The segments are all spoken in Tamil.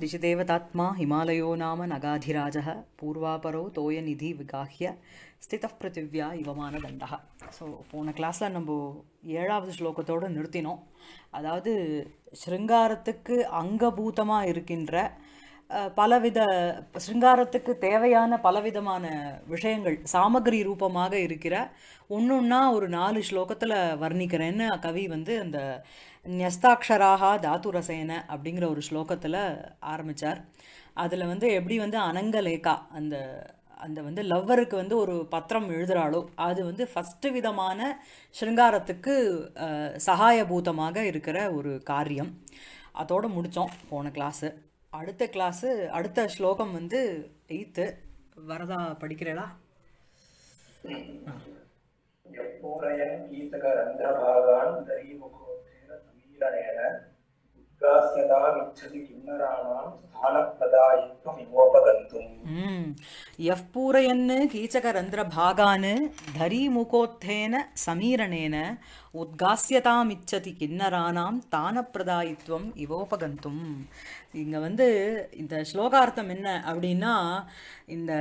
திஜிதேவதாத்மா ஹிமாலயோ நாம नाम பூர்வாபரோ தோய நிதி विगाह्य ஸ்தித பிரதிவ்யா இவமான தண்டகா ஸோ போன கிளாஸில் நம்ம ஏழாவது ஸ்லோகத்தோடு நிறுத்தினோம் அதாவது ஸ்ருங்காரத்துக்கு அங்கபூதமாக இருக்கின்ற பலவித ஸ்ருங்காரத்துக்கு தேவையான பலவிதமான விஷயங்கள் சாமகிரி ரூபமாக இருக்கிற ஒன்றுன்னா ஒரு நாலு ஸ்லோகத்தில் வர்ணிக்கிறேன்னு கவி வந்து அந்த நியஸ்தாட்சராக தாத்துரசேன அப்படிங்கிற ஒரு ஸ்லோகத்தில் ஆரம்பித்தார் அதில் வந்து எப்படி வந்து அனங்கலேகா அந்த அந்த வந்து லவ்வருக்கு வந்து ஒரு பத்திரம் எழுதுகிறாளோ அது வந்து ஃபஸ்ட்டு விதமான ஸ்ருங்காரத்துக்கு சகாயபூதமாக இருக்கிற ஒரு காரியம் அதோடு முடித்தோம் போன கிளாஸு அடுத்த கிளாஸு அடுத்த ஸ்லோகம் வந்து எயித்து வரதா படிக்கிறேடா பூரயன் தானப்பிரதாயித்வம் இவோபகந்தும் இங்கே வந்து இந்த ஸ்லோகார்த்தம் என்ன அப்படின்னா இந்த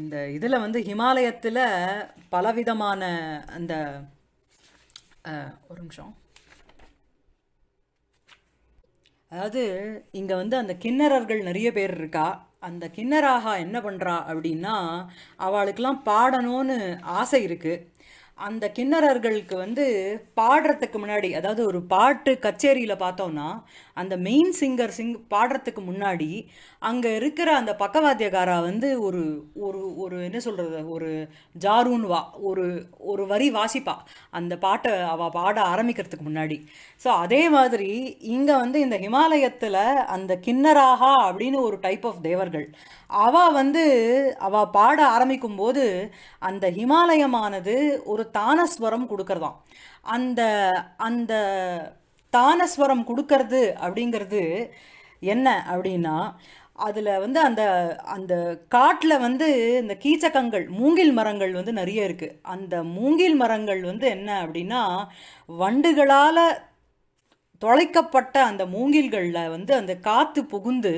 இந்த இதில் வந்து ஹிமாலயத்தில் பலவிதமான அந்த ஒரு நிமிஷம் அதாவது இங்கே வந்து அந்த கிண்ணறர்கள் நிறைய பேர் இருக்கா அந்த கிண்ணராகா என்ன பண்ணுறா அப்படின்னா அவளுக்கெல்லாம் பாடணும்னு ஆசை இருக்குது அந்த கிண்ணறர்களுக்கு வந்து பாடுறதுக்கு முன்னாடி அதாவது ஒரு பாட்டு கச்சேரியில் பார்த்தோன்னா அந்த மெயின் சிங்கர் சிங் பாடுறதுக்கு முன்னாடி அங்கே இருக்கிற அந்த பக்கவாத்தியக்காரா வந்து ஒரு ஒரு ஒரு என்ன சொல்கிறது ஒரு ஜாரூன் வா ஒரு ஒரு வரி வாசிப்பா அந்த பாட்டை அவள் பாட ஆரம்பிக்கிறதுக்கு முன்னாடி ஸோ அதே மாதிரி இங்கே வந்து இந்த ஹிமாலயத்தில் அந்த கிண்ணராகா அப்படின்னு ஒரு டைப் ஆஃப் தேவர்கள் அவள் வந்து அவள் பாட ஆரம்பிக்கும் போது அந்த ஹிமாலயமானது ஒரு தானஸ்வரம் கொடுக்கறதாம் அந்த அந்த தானஸ்வரம் கொடுக்கறது அப்படிங்கிறது என்ன அப்படின்னா அதில் வந்து அந்த அந்த காட்டில் வந்து இந்த கீச்சக்கங்கள் மூங்கில் மரங்கள் வந்து நிறைய இருக்குது அந்த மூங்கில் மரங்கள் வந்து என்ன அப்படின்னா வண்டுகளால் தொலைக்கப்பட்ட அந்த மூங்கில்களில் வந்து அந்த காற்று புகுந்து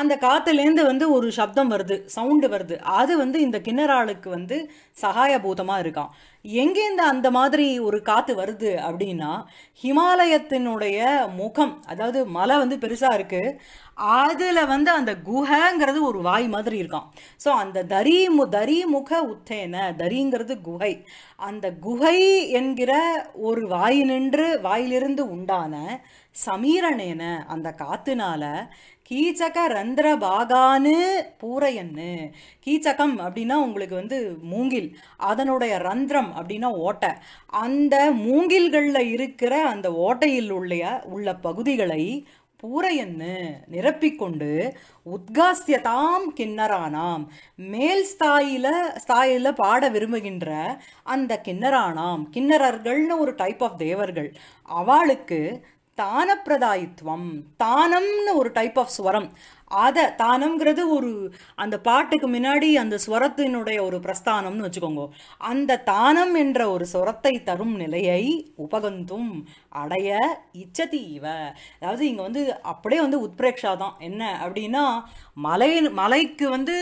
அந்த காற்றுலேருந்து வந்து ஒரு சப்தம் வருது சவுண்டு வருது அது வந்து இந்த கிணறாளுக்கு வந்து சகாயபூதமாக இருக்கான் எங்கேருந்து அந்த மாதிரி ஒரு காற்று வருது அப்படின்னா ஹிமாலயத்தினுடைய முகம் அதாவது மலை வந்து பெருசாக இருக்குது அதில் வந்து அந்த குஹைங்கிறது ஒரு வாய் மாதிரி இருக்கான் ஸோ அந்த தரி மு தரி முக உத்தேன தரிங்கிறது குகை அந்த குகை என்கிற ஒரு வாய் நின்று வாயிலிருந்து உண்டான சமீரனேன அந்த காத்துனால கீச்சக ரந்திர பாகானு பூரையன்னு கீச்சகம் அப்படின்னா உங்களுக்கு வந்து மூங்கில் அதனுடைய ரந்திரம் அப்படின்னா ஓட்டை அந்த மூங்கில்களில் இருக்கிற அந்த ஓட்டையில் உள்ள உள்ள பகுதிகளை பூரையன்னு நிரப்பிக்கொண்டு உத்காசியதாம் கிண்ணரானாம் மேல் ஸ்தாயில ஸ்தாயில பாட விரும்புகின்ற அந்த கிண்ணரானாம் கிண்ணரர்கள்னு ஒரு டைப் ஆஃப் தேவர்கள் அவளுக்கு பிரதாயித்வம் தானம்னு ஒரு டைப் ஆஃப் ஸ்வரம் அதை தானம்ங்கிறது ஒரு அந்த பாட்டுக்கு முன்னாடி அந்த ஸ்வரத்தினுடைய ஒரு பிரஸ்தானம்னு வச்சுக்கோங்க அந்த தானம் என்ற ஒரு ஸ்வரத்தை தரும் நிலையை உபகந்தும் அடைய இச்சதி இவ அதாவது இங்கே வந்து அப்படியே வந்து உத்பிரேக்ஷா தான் என்ன அப்படின்னா மலை மலைக்கு வந்து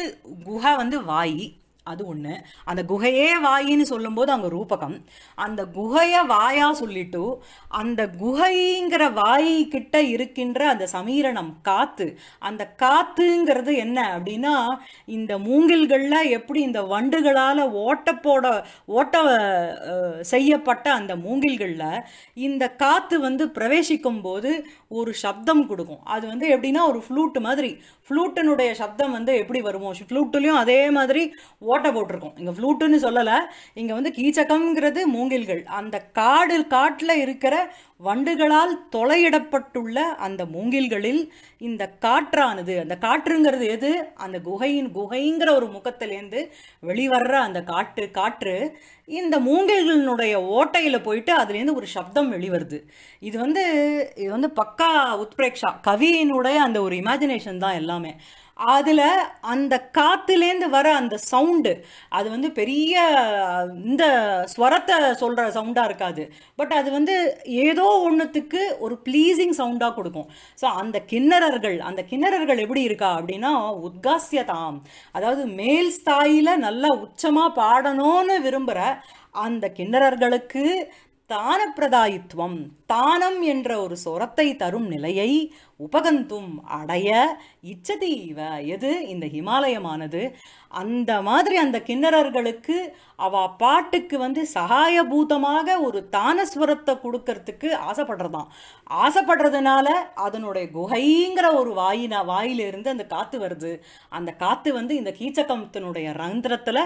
குஹா வந்து வாய் அது ஒன்று அந்த குகையே வாயின்னு சொல்லும்போது அங்கே ரூபகம் அந்த குகையை வாயா சொல்லிட்டு அந்த குகைங்கிற வாய் கிட்ட இருக்கின்ற அந்த சமீரணம் காத்து அந்த காத்துங்கிறது என்ன அப்படின்னா இந்த மூங்கில்களில் எப்படி இந்த வண்டுகளால் ஓட்டப்போட ஓட்ட செய்யப்பட்ட அந்த மூங்கில்களில் இந்த காத்து வந்து பிரவேசிக்கும் போது ஒரு சப்தம் கொடுக்கும் அது வந்து எப்படின்னா ஒரு ஃப்ளூட்டு மாதிரி ஃப்ளூட்டனுடைய சப்தம் வந்து எப்படி வருமோ ஃப்ளூட்டுலேயும் அதே மாதிரி ஓட்டை போட்டிருக்கும் இங்கே ஃப்ளூட்டுன்னு சொல்லலை இங்கே வந்து கீச்சக்கம்ங்கிறது மூங்கில்கள் அந்த காடு காட்டில் இருக்கிற வண்டுகளால் தொலையிடப்பட்டுள்ள அந்த மூங்கில்களில் இந்த காற்றானது அந்த காற்றுங்கிறது எது அந்த குகையின் குகைங்கிற ஒரு முகத்திலேருந்து வெளிவர்ற அந்த காற்று காற்று இந்த மூங்கில்களினுடைய ஓட்டையில் போயிட்டு அதுலேருந்து ஒரு சப்தம் வெளிவருது இது வந்து இது வந்து பக்கா உத்பிரேக்ஷா கவியினுடைய அந்த ஒரு இமேஜினேஷன் தான் எல்லாமே அதில் அந்த காற்றுலேருந்து வர அந்த சவுண்டு அது வந்து பெரிய இந்த ஸ்வரத்தை சொல்கிற சவுண்டாக இருக்காது பட் அது வந்து ஏதோ ஒன்றுத்துக்கு ஒரு ப்ளீஸிங் சவுண்டாக கொடுக்கும் ஸோ அந்த கிண்ணறர்கள் அந்த கிண்ணறர்கள் எப்படி இருக்கா அப்படின்னா உத்காசியதாம் அதாவது மேல் ஸ்தாயில் நல்லா உச்சமாக பாடணும்னு விரும்புகிற அந்த கிண்ணறர்களுக்கு தானப்பிரதாயித்துவம் தானம் என்ற ஒரு சொரத்தை தரும் நிலையை உபகந்தும் அடைய இச்சதி இவ எது இந்த ஹிமாலயமானது அந்த மாதிரி அந்த கிண்ணறர்களுக்கு அவ பாட்டுக்கு வந்து சகாயபூதமாக ஒரு தானஸ்வரத்தை கொடுக்கறதுக்கு ஆசைப்படுறதான் ஆசைப்படுறதுனால அதனுடைய குகைங்கிற ஒரு வாயின வாயிலிருந்து அந்த காற்று வருது அந்த காற்று வந்து இந்த கீச்சக்கமத்தினுடைய ரந்திரத்தில்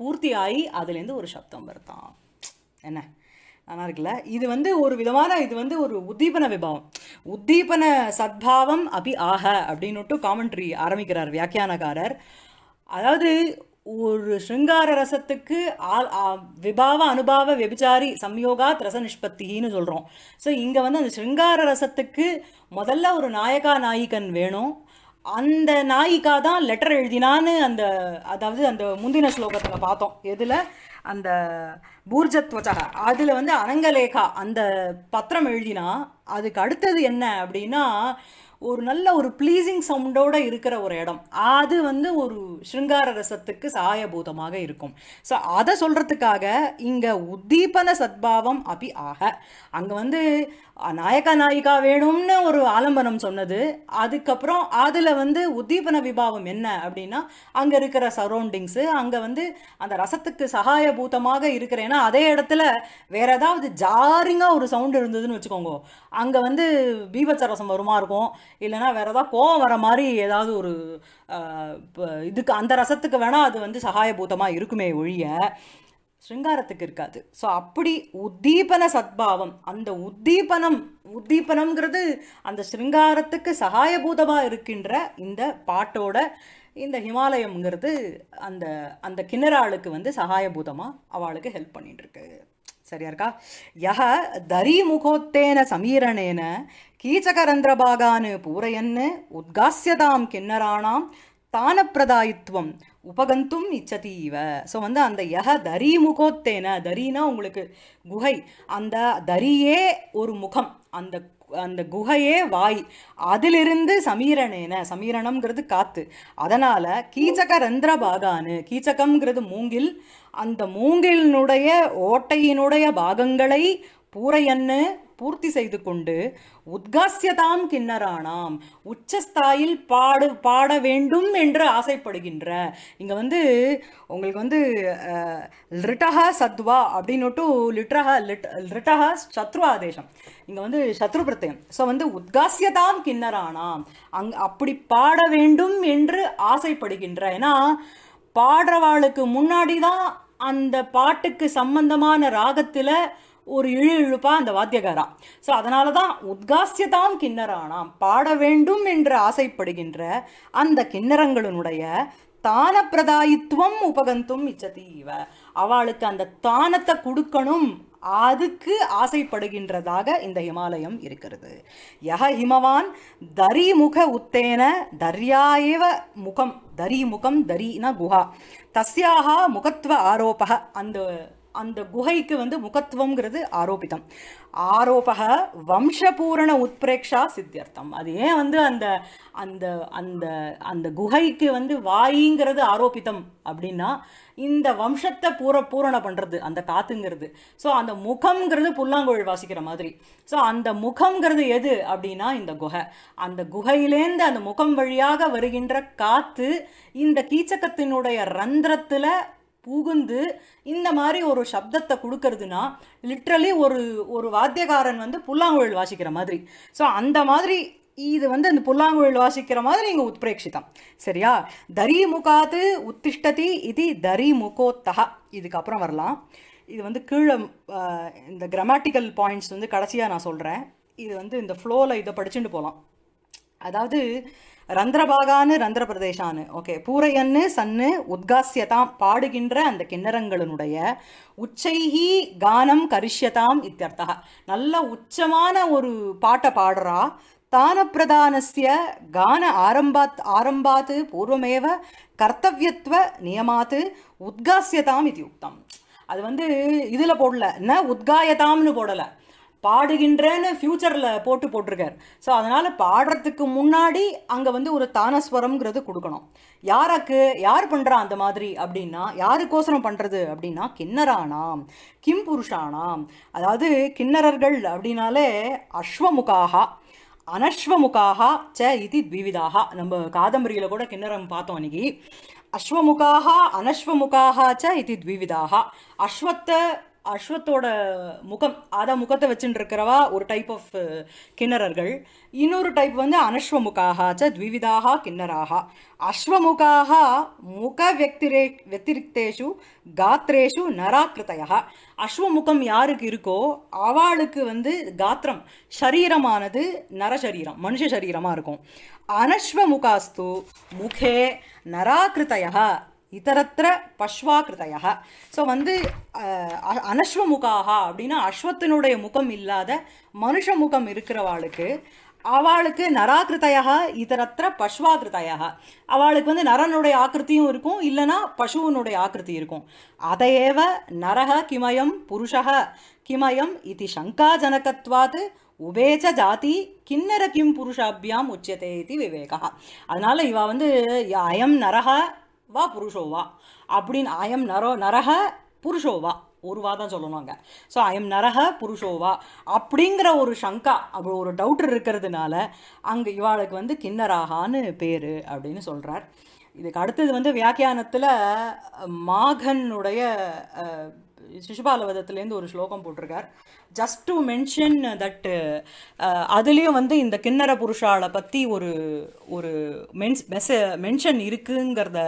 பூர்த்தி ஆகி அதுலேருந்து ஒரு சப்தம் வருதான் என்ன நல்லா இருக்குல்ல இது வந்து ஒரு விதமான இது வந்து ஒரு உத்தீபன விபாவம் உத்தீபன சத்பாவம் அபி ஆக அப்படின்னுட்டு காமெண்ட்ரி ஆரம்பிக்கிறார் வியாக்கியானக்காரர் அதாவது ஒரு ஸ்ருங்கார ரசத்துக்கு ஆல் விபாவ அனுபாவ வெபிச்சாரி சம்யோகாத் ரச நிஷ்பத்தின்னு சொல்கிறோம் ஸோ இங்கே வந்து அந்த ஸ்ருங்கார ரசத்துக்கு முதல்ல ஒரு நாயகா நாயிகன் வேணும் அந்த நாயிகா தான் லெட்டர் எழுதினான்னு அந்த அதாவது அந்த முந்தின ஸ்லோகத்தில் பார்த்தோம் எதில் அந்த பூர்ஜத்வச்சக அதில் வந்து அனங்கலேகா அந்த பத்திரம் எழுதினா அதுக்கு அடுத்தது என்ன அப்படின்னா ஒரு நல்ல ஒரு ப்ளீஸிங் சவுண்டோடு இருக்கிற ஒரு இடம் அது வந்து ஒரு ஸ்ருங்கார ரசத்துக்கு சாயபூதமாக இருக்கும் ஸோ அதை சொல்கிறதுக்காக இங்கே உத்தீபன சத்பாவம் அப்படி ஆக அங்கே வந்து நாயக்கா நாயிகா வேணும்னு ஒரு ஆலம்பனம் சொன்னது அதுக்கப்புறம் அதில் வந்து உத்தீபன விபாவம் என்ன அப்படின்னா அங்கே இருக்கிற சரௌண்டிங்ஸு அங்கே வந்து அந்த ரசத்துக்கு சகாயபூதமாக இருக்கிற ஏன்னா அதே இடத்துல வேறு ஏதாவது ஜாரிங்காக ஒரு சவுண்டு இருந்ததுன்னு வச்சுக்கோங்க அங்கே வந்து பீபச்ச ரசம் வருமா இருக்கும் இல்லைனா வேறு ஏதாவது கோவம் வர மாதிரி ஏதாவது ஒரு இதுக்கு அந்த ரசத்துக்கு வேணால் அது வந்து சகாயபூதமாக இருக்குமே ஒழிய ஸ்ருங்காரத்துக்கு இருக்காது ஸோ அப்படி உத்தீபன சத்பாவம் அந்த உத்தீபனம் உத்தீபனம்ங்கிறது அந்த ஸ்ருங்காரத்துக்கு சகாயபூதமாக இருக்கின்ற இந்த பாட்டோட இந்த ஹிமாலயம்ங்கிறது அந்த அந்த கிணறாளுக்கு வந்து சகாயபூதமாக அவளுக்கு ஹெல்ப் பண்ணிகிட்டு சரியா இருக்கா யஹ தரிமுகோத்தேன சமீரனேன கீச்சகரந்திரபாகான்னு பூரையன்னு உத்காசியதாம் கிண்ணராணாம் தானப்பிரதாயித்துவம் உபகந்தும் இச்சதி இவ ஸோ வந்து அந்த யக தரி முகோத்தேன தரினா உங்களுக்கு குகை அந்த தரியே ஒரு முகம் அந்த அந்த குகையே வாய் அதிலிருந்து சமீரனேன சமீரணம்ங்கிறது காத்து அதனால் கீச்சக ரந்திர பாகானு கீச்சகம்ங்கிறது மூங்கில் அந்த மூங்கிலினுடைய ஓட்டையினுடைய பாகங்களை பூரையன்னு பூர்த்தி செய்து கொண்டு உத்காசியதாம் கிண்ணரானாம் உச்சஸ்தாயில் பாடு பாட வேண்டும் என்று ஆசைப்படுகின்ற இங்கே வந்து உங்களுக்கு வந்து லிட்டஹா சத்வா அப்படின்னுட்டு லிட்ரஹா லிட் லிட்டஹா சத்ரு ஆதேசம் இங்கே வந்து சத்ரு பிரத்யம் ஸோ வந்து உத்காசியதாம் கிண்ணரானாம் அங் அப்படி பாட வேண்டும் என்று ஆசைப்படுகின்ற ஏன்னா பாடுறவாளுக்கு முன்னாடி தான் அந்த பாட்டுக்கு சம்பந்தமான ராகத்தில் ஒரு இழு இழுப்பா அந்த வாத்தியகாரா ஸோ அதனால தான் உத்காசியதாம் கிண்ணரானாம் பாட வேண்டும் என்று ஆசைப்படுகின்ற அந்த கிண்ணரங்களினுடைய தான பிரதாயித்துவம் உபகந்தும் இச்சதீவ அவளுக்கு அந்த தானத்தை கொடுக்கணும் அதுக்கு ஆசைப்படுகின்றதாக இந்த ஹிமாலயம் இருக்கிறது யக ஹிமவான் தரிமுக உத்தேன தர்யாயேவ முகம் தரிமுகம் தரினா குஹா தஸ்யாக முகத்துவ ஆரோபக அந்த அந்த குகைக்கு வந்து முகத்துவங்கிறது ஆரோபிதம் ஆரோபக வம்சபூரண உத்பிரேக்ஷா சித்தியர்த்தம் அது ஏன் வந்து அந்த அந்த அந்த அந்த குகைக்கு வந்து வாயிங்கிறது ஆரோபிதம் அப்படின்னா இந்த வம்சத்தை பூர பூரண பண்ணுறது அந்த காத்துங்கிறது ஸோ அந்த முகம்ங்கிறது புல்லாங்குழல் வாசிக்கிற மாதிரி ஸோ அந்த முகம்ங்கிறது எது அப்படின்னா இந்த குகை அந்த குகையிலேருந்து அந்த முகம் வழியாக வருகின்ற காற்று இந்த கீச்சக்கத்தினுடைய ரந்திரத்தில் புகுந்து இந்த மாதிரி ஒரு சப்தத்தை கொடுக்கறதுனா லிட்ரலி ஒரு ஒரு வாத்தியக்காரன் வந்து புல்லாங்குழல் வாசிக்கிற மாதிரி ஸோ அந்த மாதிரி இது வந்து அந்த புல்லாங்குழல் வாசிக்கிற மாதிரி இங்கே உத்பிரேட்சிதம் சரியா தரி முகாத்து உத்திஷ்டதி இது தரி முகோத்தக இதுக்கப்புறம் வரலாம் இது வந்து கீழே இந்த கிராமட்டிக்கல் பாயிண்ட்ஸ் வந்து கடைசியாக நான் சொல்கிறேன் இது வந்து இந்த ஃப்ளோவில் இதை படிச்சுட்டு போகலாம் அதாவது ரந்திரபாகான்னு ரந்திர பிரதேசான்னு ஓகே பூரையன்னு சன்னு உத்காசியதாம் பாடுகின்ற அந்த கிண்ணறங்களுடைய உச்சைஹி கானம் கரிஷ்யதாம் இத்தியர்த்தா நல்ல உச்சமான ஒரு பாட்டை பாடுறா தானப்பிரதானஸ்ய கான ஆரம்பாத் ஆரம்பாத்து பூர்வமேவ கர்த்தவியத்துவ நியமாத்து உத்காசியதாம் இது உக்தம் அது வந்து இதில் போடல ந உத்காயதாம்னு போடலை பாடுகின்றன்னு ஃப்யூச்சரில் போட்டு போட்டிருக்கார் ஸோ அதனால் பாடுறதுக்கு முன்னாடி அங்கே வந்து ஒரு தானஸ்வரம்ங்கிறது கொடுக்கணும் யாராக்கு யார் பண்ணுறா அந்த மாதிரி அப்படின்னா யாருக்கோசரம் பண்ணுறது அப்படின்னா கிண்ணரானாம் கிம் புருஷானாம் அதாவது கிண்ணறர்கள் அப்படின்னாலே அஸ்வமுகாகா அனஸ்வமுகாக ச இது த்விவிதாகா நம்ம காதம்பரியில் கூட கிண்ணறம் பார்த்தோம் அன்னைக்கு அஸ்வமுகாக அனஸ்வமுகாக ச இது த்விவிதாகா அஸ்வத்தை அஸ்வத்தோட முகம் அத முகத்தை வச்சுட்டு இருக்கிறவா ஒரு டைப் ஆஃப் uh, கிண்ணறர்கள் இன்னொரு டைப் வந்து அனஸ்வமுகாக ச த்விவிதாக கிண்ணராக அஸ்வமுகாக முக வெக்திரே வெத்திரிக்தேஷு காத்திரேஷு நராக்கிருத்தையா அஸ்வமுகம் யாருக்கு இருக்கோ அவளுக்கு வந்து காத்திரம் சரீரமானது நரசரீரம் மனுஷ சரீரமாக இருக்கும் அனஸ்வமுகாஸ்து முகே நராக்கிருத்தையா இதரத்திர பஷ்வாகிருதயா ஸோ வந்து அனஸ்வமுகாக அப்படின்னா அஸ்வத்தினுடைய முகம் இல்லாத மனுஷ முகம் இருக்கிறவாளுக்கு அவளுக்கு நராகிருத்தையாக இதரத்திர பஷ்வாகிருத்தையாக அவளுக்கு வந்து நரனுடைய ஆக்கிருத்தியும் இருக்கும் இல்லைனா பசுவனுடைய ஆக்கிருத்தி இருக்கும் அதையேவ நரக கிமயம் புருஷக கிமயம் இது ஜனகத்வாது உபேச ஜாதி கிண்ணற கிம் புருஷாபியாம் உச்சத்தை இது விவேகா அதனால் இவ வந்து அயம் நரகா வா புருஷோவா அப்படின்னு அயம் நரோ நரக புருஷோவா ஒரு வா தான் அங்கே ஸோ ஐஎம் நரக புருஷோவா அப்படிங்கிற ஒரு சங்கா அப்படி ஒரு டவுட் இருக்கிறதுனால அங்கே இவாளுக்கு வந்து கிண்ணராகான்னு பேர் அப்படின்னு சொல்கிறார் இதுக்கு அடுத்தது வந்து வியாக்கியானத்தில் மாகனுடைய சிசுபாலவதத்துலேருந்து ஒரு ஸ்லோகம் போட்டிருக்கார் ஜஸ்ட் டு மென்ஷன் தட் அதுலேயும் வந்து இந்த கிண்ணற புருஷாவை பற்றி ஒரு ஒரு மென்ஸ் மெச மென்ஷன் இருக்குங்கிறத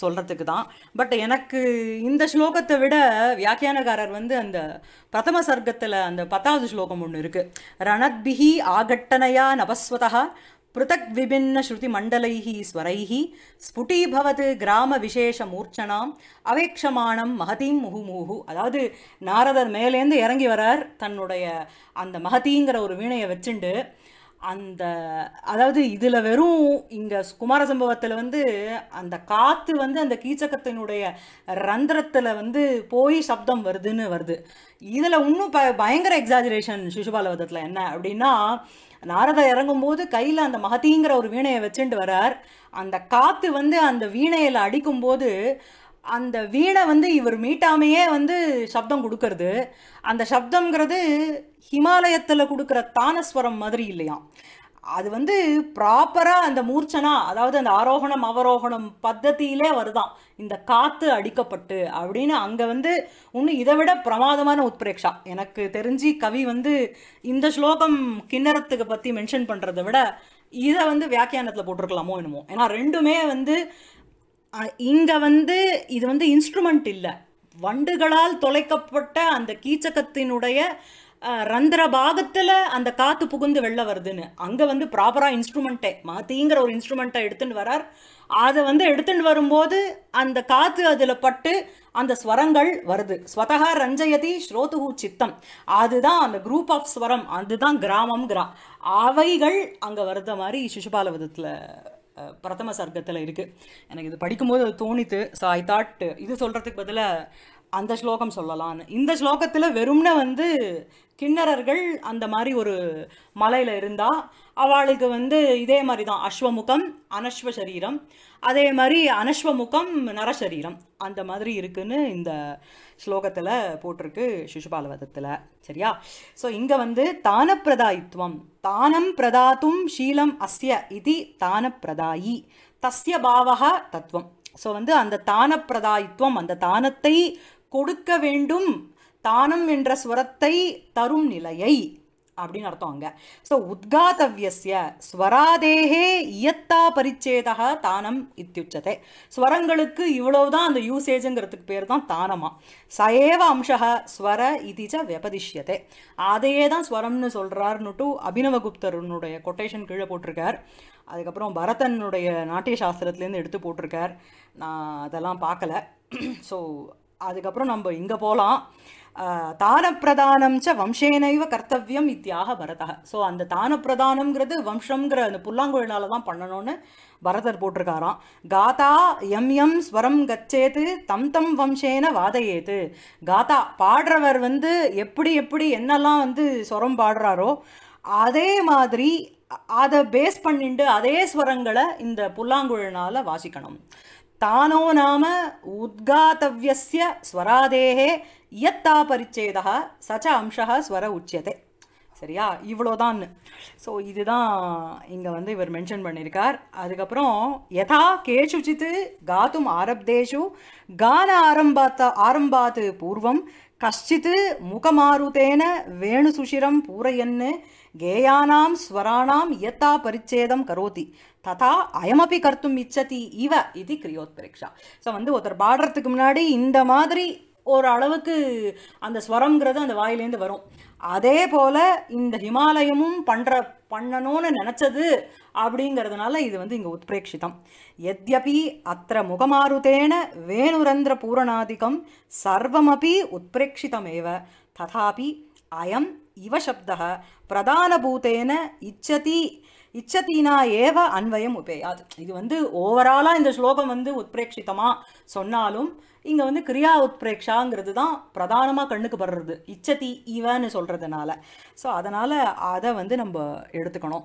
சொல்கிறதுக்கு தான் பட் எனக்கு இந்த ஸ்லோகத்தை விட வியாக்கியானக்காரர் வந்து அந்த பிரதம சர்க்கத்தில் அந்த பத்தாவது ஸ்லோகம் ஒன்று இருக்குது ரணத்பிஹி ஆகட்டனையா நபஸ்வதா ஸ்ருதி விபின்னஸ்ருதிமண்டலைः स्वरैः ஸ்புட்டீபவத் கிராம விசேஷ மூர்ச்சனாம் அவேக்ஷமானம் மகதீம் முகுமுகு அதாவது நாரதர் மேலேந்து இறங்கி வரார் தன்னுடைய அந்த மகதிங்கிற ஒரு வீணையை வச்சுண்டு அந்த அதாவது இதில் வெறும் இங்கே குமார சம்பவத்தில் வந்து அந்த காற்று வந்து அந்த கீச்சக்கத்தினுடைய ரந்திரத்தில் வந்து போய் சப்தம் வருதுன்னு வருது இதில் இன்னும் ப பயங்கர எக்ஸாஜுரேஷன் சிசுபாலவதத்தில் என்ன அப்படின்னா நாரதா இறங்கும்போது கையில் அந்த மகதிங்கிற ஒரு வீணையை வச்சுட்டு வரார் அந்த காற்று வந்து அந்த வீணையில் அடிக்கும்போது அந்த வீணை வந்து இவர் மீட்டாமையே வந்து சப்தம் கொடுக்கறது அந்த சப்தங்கிறது ஹிமாலயத்தில் கொடுக்குற தானஸ்வரம் மாதிரி இல்லையா அது வந்து ப்ராப்பராக அந்த மூர்ச்சனா அதாவது அந்த ஆரோகணம் அவரோகணம் பத்தத்தியிலே வருதான் இந்த காற்று அடிக்கப்பட்டு அப்படின்னு அங்கே வந்து இன்னும் இதை விட பிரமாதமான உத்பிரேக்ஷா எனக்கு தெரிஞ்சு கவி வந்து இந்த ஸ்லோகம் கிண்ணறத்துக்கு பற்றி மென்ஷன் பண்ணுறதை விட இதை வந்து வியாக்கியானத்தில் போட்டிருக்கலாமோ என்னமோ ஏன்னா ரெண்டுமே வந்து இங்கே வந்து இது வந்து இன்ஸ்ட்ருமெண்ட் இல்லை வண்டுகளால் தொலைக்கப்பட்ட அந்த கீச்சகத்தினுடைய ரந்திர பாகத்தில் அந்த காற்று புகுந்து வெளில வருதுன்னு அங்கே வந்து ப்ராப்பராக இன்ஸ்ட்ருமெண்ட்டை மாத்திங்கிற ஒரு இன்ஸ்ட்ருமெண்ட்டை எடுத்துன்னு வரார் அதை வந்து எடுத்துன்னு வரும்போது அந்த காற்று அதில் பட்டு அந்த ஸ்வரங்கள் வருது ஸ்வதகா ரஞ்சயதி ஸ்ரோதுகு சித்தம் அதுதான் அந்த குரூப் ஆஃப் ஸ்வரம் அதுதான் கிரா அவைகள் அங்கே வருத மாதிரி சிசுபால விதத்தில் பிரதம சர்க்கத்தில் இருக்குது எனக்கு இது படிக்கும்போது அது தோணித்து ஸோ ஐ தாட் இது சொல்கிறதுக்கு பதிலாக அந்த ஸ்லோகம் சொல்லலாம்னு இந்த ஸ்லோகத்தில் வெறும்னே வந்து கிண்ணறர்கள் அந்த மாதிரி ஒரு மலையில் இருந்தால் அவளுக்கு வந்து இதே மாதிரி தான் அஸ்வமுகம் அனஸ்வ சரீரம் அதே மாதிரி அனஸ்வமுகம் நரசரீரம் அந்த மாதிரி இருக்குன்னு இந்த ஸ்லோகத்தில் போட்டிருக்கு சிசுபாலவதத்தில் சரியா ஸோ இங்கே வந்து தானப்பிரதாயித்வம் தானம் பிரதாத்தும் ஷீலம் அஸ்ய இது தானப்பிரதாயி தஸ்ய பாவகா தத்துவம் ஸோ வந்து அந்த தானப்பிரதாயித்வம் அந்த தானத்தை கொடுக்க வேண்டும் தானம் என்ற ஸ்வரத்தை தரும் நிலையை அப்படின்னு அர்த்தம் அங்கே ஸோ உத்காதவியஸ்ய ஸ்வராதேகே இயத்தா பரிச்சேதா தானம் இத்தியுச்சதே ஸ்வரங்களுக்கு இவ்வளவுதான் அந்த யூசேஜுங்கிறதுக்கு பேர் தான் தானமா சயேவ அம்சக ஸ்வர இதிஜ வெபதிஷ்யதே அதையே தான் ஸ்வரம்னு சொல்கிறாருன்னுட்டு அபினவகுப்தருனுடைய கொட்டேஷன் கீழே போட்டிருக்கார் அதுக்கப்புறம் பரதனுடைய நாட்டிய சாஸ்திரத்துலேருந்து எடுத்து போட்டிருக்கார் நான் அதெல்லாம் பார்க்கல ஸோ அதுக்கப்புறம் நம்ம இங்கே போகலாம் தான பிரதானம் ச வம்சேனைவ கர்த்தவியம் இத்தியாக பரதா ஸோ அந்த தான பிரதானம்ங்கிறது வம்சம்ங்கிற அந்த புல்லாங்குழினால தான் பண்ணணும்னு பரதர் போட்டிருக்காராம் காதா எம் எம் ஸ்வரம் கச்சேது தம் தம் வம்சேன வாதையேது காதா பாடுறவர் வந்து எப்படி எப்படி என்னெல்லாம் வந்து ஸ்வரம் பாடுறாரோ அதே மாதிரி அதை பேஸ் பண்ணிட்டு அதே ஸ்வரங்களை இந்த புல்லாங்குழினால வாசிக்கணும் தானோ நாம உத்காத்தவிய ஸ்வராதேகே யத்தா பரிச்சேதா சச்ச அம்சா ஸ்வர உச்சியதே சரியா இவ்வளோதான் ஸோ இதுதான் இங்கே வந்து இவர் மென்ஷன் பண்ணியிருக்கார் அதுக்கப்புறம் யதா கேஷுச்சித்து காத்தும் ஆரப்தேஷு கான ஆரம்பாத்த ஆரம்பாத்து பூர்வம் கஷ்டித்து முகமாருதேன சுஷிரம் பூரையன்னு கேயானாம் ஸ்வராணாம் யத்தா பரிச்சேதம் கரோதி ததா அயமபி கர்த்தும் இச்சதி இவ இது பரீட்சா ஸோ வந்து ஒருத்தர் பாடுறதுக்கு முன்னாடி இந்த மாதிரி ஒரு அளவுக்கு அந்த ஸ்வரங்கிறது அந்த வாயிலேருந்து வரும் அதே போல் இந்த ஹிமாலயமும் பண்ணுற பண்ணணும்னு நினச்சது அப்படிங்கிறதுனால இது வந்து இங்கே உத்பிரேஷிதம் எத்யபி அத்த முகமாருதேன வேணுரந்திர பூரணாதிக்கம் சர்வமபி உத்பிரேஷிதமேவ ததாபி அயம் இவ சப்தக பிரதானபூத்தேன இச்சதி இச்சத்தீனா ஏவ அன்வயம் உபேயாது இது வந்து ஓவராலாக இந்த ஸ்லோகம் வந்து உத்பிரேட்சிதமாக சொன்னாலும் இங்கே வந்து கிரியா உத்பிரேக்ஷாங்கிறது தான் பிரதானமாக கண்ணுக்கு படுறது இச்சதி இவன்னு சொல்கிறதுனால ஸோ அதனால் அதை வந்து நம்ம எடுத்துக்கணும்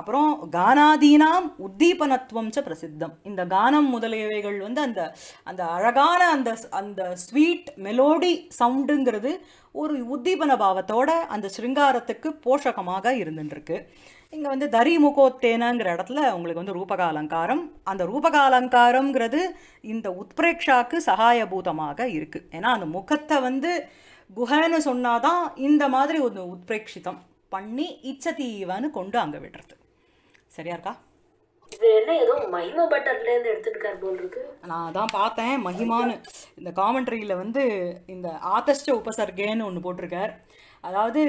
அப்புறம் கானாதீனாம் உத்தீபனத்துவம் ச பிரசித்தம் இந்த கானம் முதலியவைகள் வந்து அந்த அந்த அழகான அந்த அந்த ஸ்வீட் மெலோடி சவுண்டுங்கிறது ஒரு உத்தீபன பாவத்தோட அந்த ஸ்ருங்காரத்துக்கு போஷகமாக இருந்துட்டுருக்கு இங்கே வந்து தரி முகோத்தேனங்கிற இடத்துல உங்களுக்கு வந்து ரூபக அலங்காரம் அந்த ரூபக அலங்காரங்கிறது இந்த உத்பிரேக்ஷாக்கு சகாயபூதமாக இருக்குது ஏன்னா அந்த முகத்தை வந்து குஹன்னு தான் இந்த மாதிரி ஒரு உத்பிரேக்ஷிதம் பண்ணி இச்சதீவன்னு கொண்டு அங்கே விடுறது சரியா இருக்கா இது என்ன நான் அதான் பார்த்தேன் மஹிமான்னு இந்த காமெண்ட்ரியில் வந்து இந்த ஆதஸ்ட உபசர்கேன்னு ஒன்று போட்டிருக்கார் அதாவது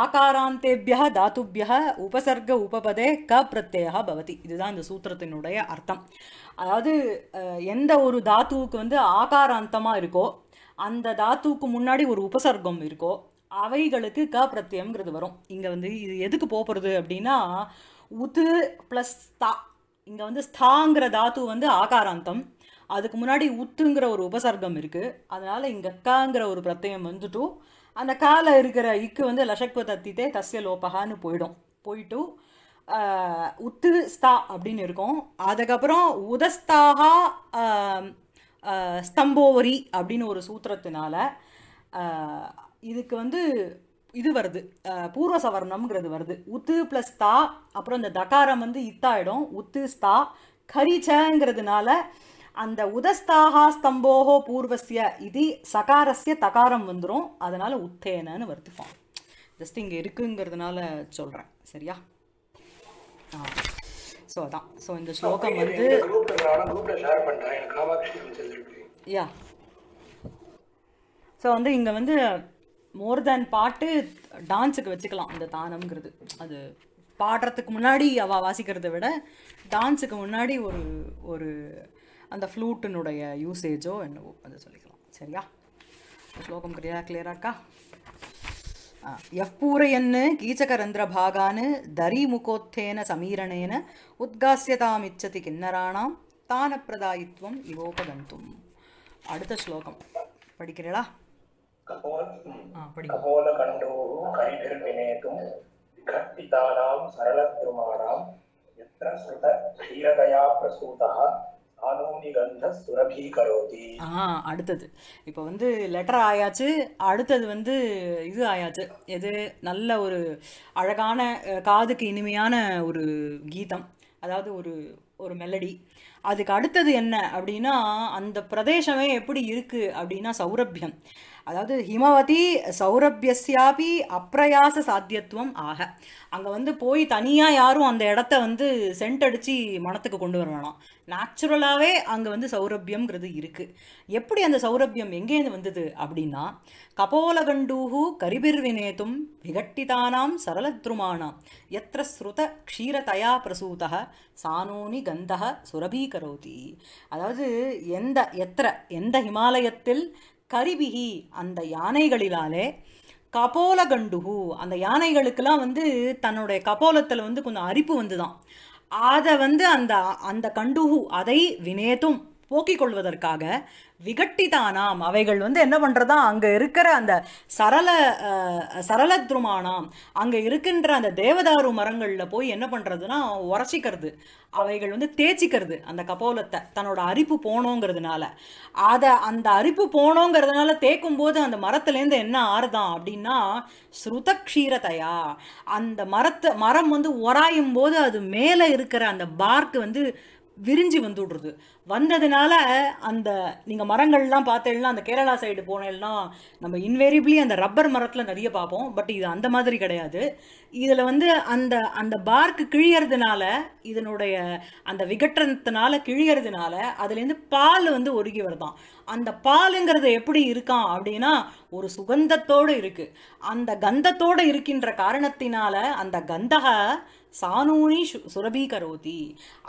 ஆகாராந்தேபியா தாத்துபியா உபசர்க உபபதே க பிரத்யாக பவதி இதுதான் இந்த சூத்திரத்தினுடைய அர்த்தம் அதாவது எந்த ஒரு தாத்துவுக்கு வந்து ஆகாராந்தமாக இருக்கோ அந்த தாத்துவுக்கு முன்னாடி ஒரு உபசர்க்கம் இருக்கோ அவைகளுக்கு க பிரத்யம்ங்கிறது வரும் இங்கே வந்து இது எதுக்கு போகிறது அப்படின்னா உத்து ப்ளஸ் தா இங்கே வந்து ஸ்தாங்கிற தாத்து வந்து ஆகாராந்தம் அதுக்கு முன்னாடி உத்துங்கிற ஒரு உபசர்க்கம் இருக்குது அதனால் இங்கே கங்கிற ஒரு பிரத்தயம் வந்துட்டும் அந்த காலை இருக்கிற இக்கு வந்து லஷக்வ தத்தித்தே தஸ்ய லோபகான்னு போயிடும் போயிட்டு உத்து ஸ்தா அப்படின்னு இருக்கும் அதுக்கப்புறம் உதஸ்தாகா ஸ்தம்போவரி அப்படின்னு ஒரு சூத்திரத்தினால இதுக்கு வந்து இது வருது பூர்வ சவர்ணம்ங்கிறது வருது உத்து ப்ளஸ் தா அப்புறம் இந்த தகாரம் வந்து இத்தாயிடும் உத்து ஸ்தா கரிச்சங்கிறதுனால அந்த உதஸ்தாகா ஸ்தம்போகோ பூர்வசிய இது சகாரஸ்ய தகாரம் வந்துடும் அதனால் உத்தேனன்னு வருது ஜஸ்ட் இங்கே இருக்குங்கிறதுனால சொல்கிறேன் சரியா ஆ ஸோ அதான் ஸோ இந்த ஸ்லோகம் வந்து யா ஸோ வந்து இங்கே வந்து மோர் தேன் பாட்டு டான்ஸுக்கு வச்சுக்கலாம் அந்த தானம்ங்கிறது அது பாடுறதுக்கு முன்னாடி அவ வாசிக்கிறத விட டான்ஸுக்கு முன்னாடி ஒரு ஒரு அந்த ஃப்ளூட்டினுடைய யூசேஜோ என்னவோ அதை சொல்லிக்கலாம் சரியா ஸ்லோகம் கிளியரா கிளியரா இருக்கா யூரையன்னு கீச்சகரந்திரபாகான் தரிமுகோத்தேன சமீரணேன உத்காசியதாமிச்சதி கிண்ணராணாம் பிரதாயித்வம் இவோபகந்தும் அடுத்த ஸ்லோகம் படிக்கிறீளா கண்டிதானாம் சரளத்திருமானாம் எத்திர சுத தீரதயா பிரசூதா ஆ அடுத்தது இப்போ வந்து லெட்டர் ஆயாச்சு அடுத்தது வந்து இது ஆயாச்சு எது நல்ல ஒரு அழகான காதுக்கு இனிமையான ஒரு கீதம் அதாவது ஒரு ஒரு மெலடி அதுக்கு அடுத்தது என்ன அப்படின்னா அந்த பிரதேசமே எப்படி இருக்குது அப்படின்னா சௌரபியம் அதாவது ஹிமவதி சௌரபியஸ்யாபி அப்பிரயாச சாத்தியத்துவம் ஆக அங்கே வந்து போய் தனியாக யாரும் அந்த இடத்த வந்து சென்ட் அடித்து மனத்துக்கு கொண்டு வர வேணாம் நேச்சுரலாகவே அங்கே வந்து சௌரபியம்ங்கிறது இருக்குது எப்படி அந்த சௌரபியம் எங்கேருந்து வந்தது அப்படின்னா கபோலகண்டூஹு கரிபிர்வினேதும் விகட்டிதானாம் சரளத்ருமானாம் எத்திர ஸ்ருத க்ஷீரதயா பிரசூத சானோனி கந்தக சுரபீகரோதி அதாவது எந்த எத்திர எந்த ஹிமாலயத்தில் கரிபிகி அந்த யானைகளிலாலே கபோல கண்டுகு அந்த யானைகளுக்கெல்லாம் வந்து தன்னுடைய கபோலத்தில் வந்து கொஞ்சம் அரிப்பு வந்து தான் அதை வந்து அந்த அந்த கண்டுகு அதை வினேதும் போக்கிக் கொள்வதற்காக விகட்டிதானாம் அவைகள் வந்து என்ன பண்ணுறதா அங்கே இருக்கிற அந்த சரள சரளத்ருமானாம் அங்கே இருக்கின்ற அந்த தேவதாரு மரங்களில் போய் என்ன பண்ணுறதுனா உரச்சிக்கிறது அவைகள் வந்து தேய்ச்சிக்கிறது அந்த கபோலத்தை தன்னோட அரிப்பு போனோங்கிறதுனால அதை அந்த அரிப்பு போனோங்கிறதுனால தேய்க்கும் போது அந்த மரத்துலேருந்து என்ன ஆறுதான் அப்படின்னா ஸ்ருத க்ஷீரதையா அந்த மரத்தை மரம் வந்து உராயும் போது அது மேலே இருக்கிற அந்த பார்க்கு வந்து விரிஞ்சு விடுறது வந்ததுனால அந்த நீங்கள் மரங்கள்லாம் பார்த்தேன்னா அந்த கேரளா சைடு போனேன்னா நம்ம இன்வேரியபிளி அந்த ரப்பர் மரத்தில் நிறைய பார்ப்போம் பட் இது அந்த மாதிரி கிடையாது இதில் வந்து அந்த அந்த பார்க்கு கிழியறதுனால இதனுடைய அந்த விகட்டத்தினால கிழியறதுனால அதுலேருந்து பால் வந்து ஒருகி வருதான் அந்த பாலுங்கிறது எப்படி இருக்கான் அப்படின்னா ஒரு சுகந்தத்தோடு இருக்குது அந்த கந்தத்தோடு இருக்கின்ற காரணத்தினால அந்த கந்தக சானூனி சுரபீகரோதி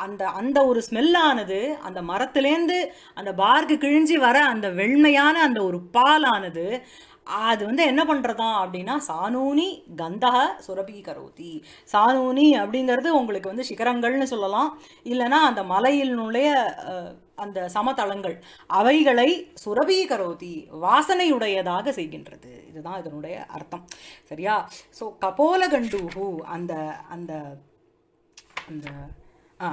அந்த அந்த ஒரு ஸ்மெல்லானது அந்த மரத்துலேருந்து அந்த பார்க்கு கிழிஞ்சி வர அந்த வெண்மையான அந்த ஒரு பாலானது அது வந்து என்ன பண்ணுறதா அப்படின்னா சானூனி கந்தக சுரபீகரோதி சானூனி அப்படிங்கிறது உங்களுக்கு வந்து சிகரங்கள்னு சொல்லலாம் இல்லைனா அந்த மலையினுடைய அந்த சமதளங்கள் அவைகளை சுரபி கரோதி வாசனையுடையதாக செய்கின்றது இதுதான் இதனுடைய அர்த்தம் சரியா ஸோ கபோலகண்டூஹு அந்த அந்த அந்த ஆ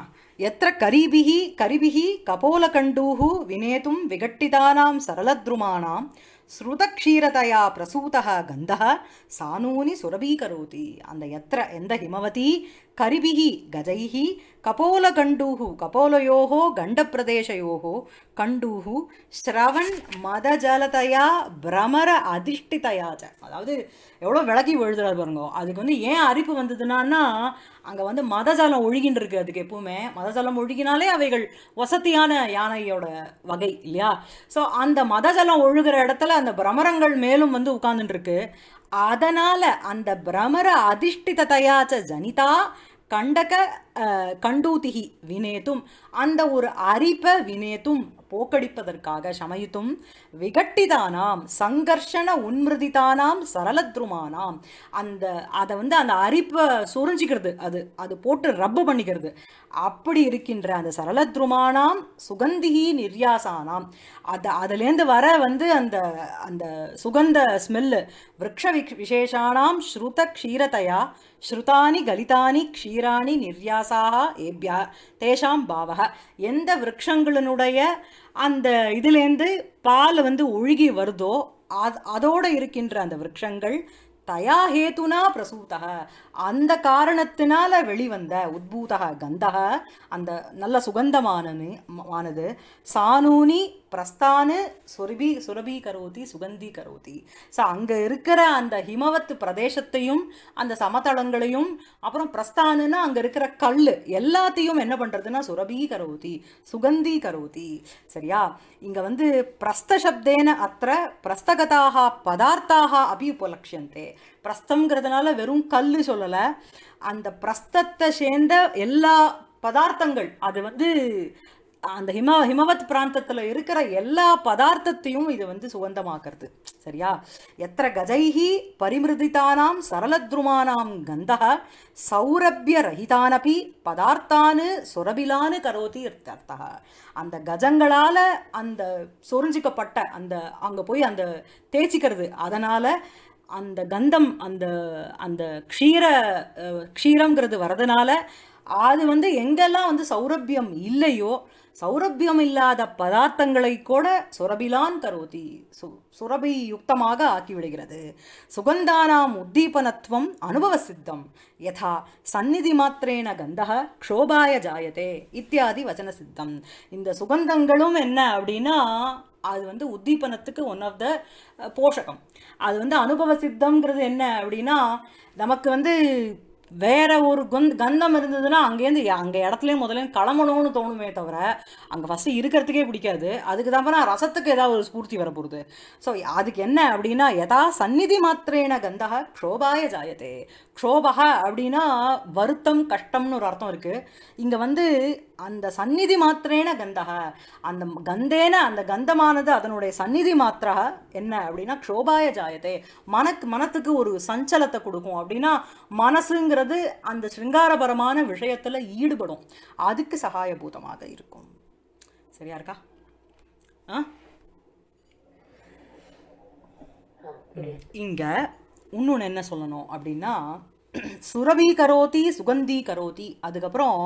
எத்த கரிபிகி கரிபிகி கபோலகண்டூ வினேதும் விகட்டிதானாம் சரளத்ருமானாம் ஸ்ருதக்ஷீரதையா பிரசூதா கந்தா சானூனி சுரபீகரோதி அந்த எத்திர எந்த ஹிமவதி கரிபிகி கஜைகி கண்டூஹு கபோலயோகோ பிரதேசயோகோ கண்டூஹு ஸ்ரவன் ஜலதையா பிரமர அதிஷ்டிதையாச்ச அதாவது எவ்வளோ விளக்கி எழுதுறாரு பாருங்க அதுக்கு வந்து ஏன் அரிப்பு வந்ததுன்னா அங்கே வந்து மதஜலம் ஒழுகின்னு இருக்கு அதுக்கு எப்பவுமே மதஜலம் ஒழுகினாலே அவைகள் வசதியான யானையோட வகை இல்லையா ஸோ அந்த மதஜலம் ஒழுகிற இடத்துல அந்த பிரமரங்கள் மேலும் வந்து உட்கார்ந்துட்டு இருக்கு அதனால் அந்த பிரமர அதிஷ்டித தயாச்ச ஜனிதா கண்டக கண்டூதிகி வினேத்தும் அந்த ஒரு அரிப்பை வினேத்தும் போக்கடிப்பதற்காக சமயுத்தும் விகட்டிதானாம் சங்கர்ஷண உன்மிருதிதானாம் சரளத்ருமானாம் அந்த அதை வந்து அந்த அரிப்பை சுரிஞ்சிக்கிறது அது அது போட்டு ரப்பு பண்ணிக்கிறது அப்படி இருக்கின்ற அந்த சரளத்ருமானாம் சுகந்திகி நிர்யாசானாம் அது அதுலேருந்து வர வந்து அந்த அந்த சுகந்த ஸ்மெல்லு விரக்ஷ விசேஷானாம் ஸ்ருத க்ஷீரதையா ஸ்ருதானி கலிதானி க்ஷீராணி நிர்யாசாக ஏப்யா தேஷாம் பாவக எந்த விரக்ஷங்களினுடைய அந்த இதுலேருந்து பால் வந்து ஒழுகி வருதோ அது அதோடு இருக்கின்ற அந்த விரக்ஷங்கள் தயா ஹேத்துனா பிரசூதக அந்த காரணத்தினால வெளிவந்த உத்பூதக கந்தக அந்த நல்ல சுகந்தமானது மானது சானூனி பிரஸ்தான சொரபி சுரபி கரோதி சுகந்தி கரோதி ஸோ அங்கே இருக்கிற அந்த ஹிமவத் பிரதேசத்தையும் அந்த சமதளங்களையும் அப்புறம் பிரஸ்தானுன்னா அங்கே இருக்கிற கல் எல்லாத்தையும் என்ன பண்ணுறதுன்னா சுரபி கரோதி சுகந்தி கரோதி சரியா இங்கே வந்து பிரஸ்த சப்தேன அத்த பிரஸ்தகதாக பதார்த்தாக அபி உபலக்ஷந்தே பிரஸ்தங்கிறதுனால வெறும் கல் சொல்லலை அந்த பிரஸ்தத்தை சேர்ந்த எல்லா பதார்த்தங்கள் அது வந்து அந்த ஹிம ஹிமவத் பிராந்தத்தில் இருக்கிற எல்லா பதார்த்தத்தையும் இது வந்து சுகந்தமாக்குறது சரியா எத்திர கஜைஹி பரிமிருதித்தானாம் சரளத்ருமானாம் கந்தக சௌரபிய ரஹிதானபி பதார்த்தானு சுரபிலானு கரோதி அர்த்தக அந்த கஜங்களால் அந்த சொரிஞ்சிக்கப்பட்ட அந்த அங்கே போய் அந்த தேய்ச்சிக்கிறது அதனால் அந்த கந்தம் அந்த அந்த க்ஷீர க்ஷீரங்கிறது வரதுனால அது வந்து எங்கெல்லாம் வந்து சௌரபியம் இல்லையோ சௌரபியம் இல்லாத பதார்த்தங்களை கூட சுரபிலான் கருதி சு சுரபி யுக்தமாக ஆக்கிவிடுகிறது சுகந்தானாம் உத்தீபனத்துவம் அனுபவ சித்தம் யதா சந்நிதி மாத்திரேன கந்தக க்ஷோபாய ஜாயதே இத்தியாதி வச்சன சித்தம் இந்த சுகந்தங்களும் என்ன அப்படின்னா அது வந்து உத்தீபனத்துக்கு ஒன் ஆஃப் த போஷகம் அது வந்து அனுபவ சித்தம்ங்கிறது என்ன அப்படின்னா நமக்கு வந்து வேறு ஒரு கந்த் கந்தம் இருந்ததுன்னா அங்கேருந்து அங்கே இடத்துலையும் முதலையும் கிளம்பணும்னு தோணுமே தவிர அங்கே ஃபஸ்ட்டு இருக்கிறதுக்கே பிடிக்காது அதுக்கு தான் ரசத்துக்கு ஏதாவது ஒரு ஸ்பூர்த்தி வரப்போகுது ஸோ அதுக்கு என்ன அப்படின்னா எதா சந்நிதி மாத்திரேன கந்தக க்ஷோபாய ஜாயத்தே க்ஷோபக அப்படின்னா வருத்தம் கஷ்டம்னு ஒரு அர்த்தம் இருக்குது இங்கே வந்து அந்த சந்நிதி மாத்திரேன கந்தக அந்த கந்தேன அந்த கந்தமானது அதனுடைய சந்நிதி மாத்திரா என்ன அப்படின்னா க்ஷோபாய ஜாயதே மனக்கு மனத்துக்கு ஒரு சஞ்சலத்தை கொடுக்கும் அப்படின்னா மனசுங்கிறது அந்த சிருங்காரபரமான விஷயத்தில் ஈடுபடும் அதுக்கு சகாயபூதமாக இருக்கும் சரியா இருக்கா ஆ இங்கே இன்னொன்று என்ன சொல்லணும் அப்படின்னா சுரபி கரோதி சுகந்தி கரோதி அதுக்கப்புறம்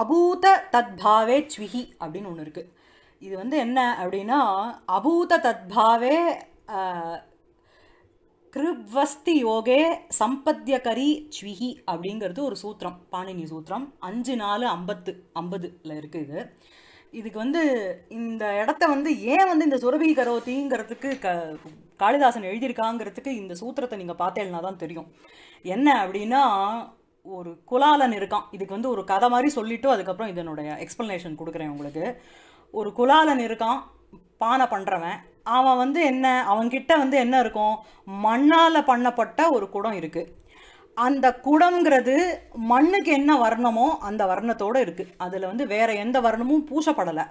அபூத தத்பாவே ச்விஹி அப்படின்னு ஒன்று இருக்குது இது வந்து என்ன அப்படின்னா அபூத தத்பாவே கிருப்வஸ்தி யோகே சம்பத்தியகரி ச்விஹி அப்படிங்கிறது ஒரு சூத்திரம் பாணினி சூத்திரம் அஞ்சு நாலு ஐம்பத்து ஐம்பதுல இருக்குது இது இதுக்கு வந்து இந்த இடத்த வந்து ஏன் வந்து இந்த சுரபி கரோத்திங்கிறதுக்கு க காளிதாசன் எழுதியிருக்காங்கிறதுக்கு இந்த சூத்திரத்தை நீங்கள் பார்த்தேன்னா தான் தெரியும் என்ன அப்படின்னா ஒரு குலாலன் இருக்கான் இதுக்கு வந்து ஒரு கதை மாதிரி சொல்லிவிட்டு அதுக்கப்புறம் இதனுடைய எக்ஸ்ப்ளனேஷன் கொடுக்குறேன் உங்களுக்கு ஒரு குலாலன் இருக்கான் பானை பண்ணுறவன் அவன் வந்து என்ன அவன்கிட்ட வந்து என்ன இருக்கும் மண்ணால் பண்ணப்பட்ட ஒரு குடம் இருக்குது அந்த குடங்கிறது மண்ணுக்கு என்ன வர்ணமோ அந்த வர்ணத்தோடு இருக்குது அதில் வந்து வேறு எந்த வர்ணமும் பூசப்படலை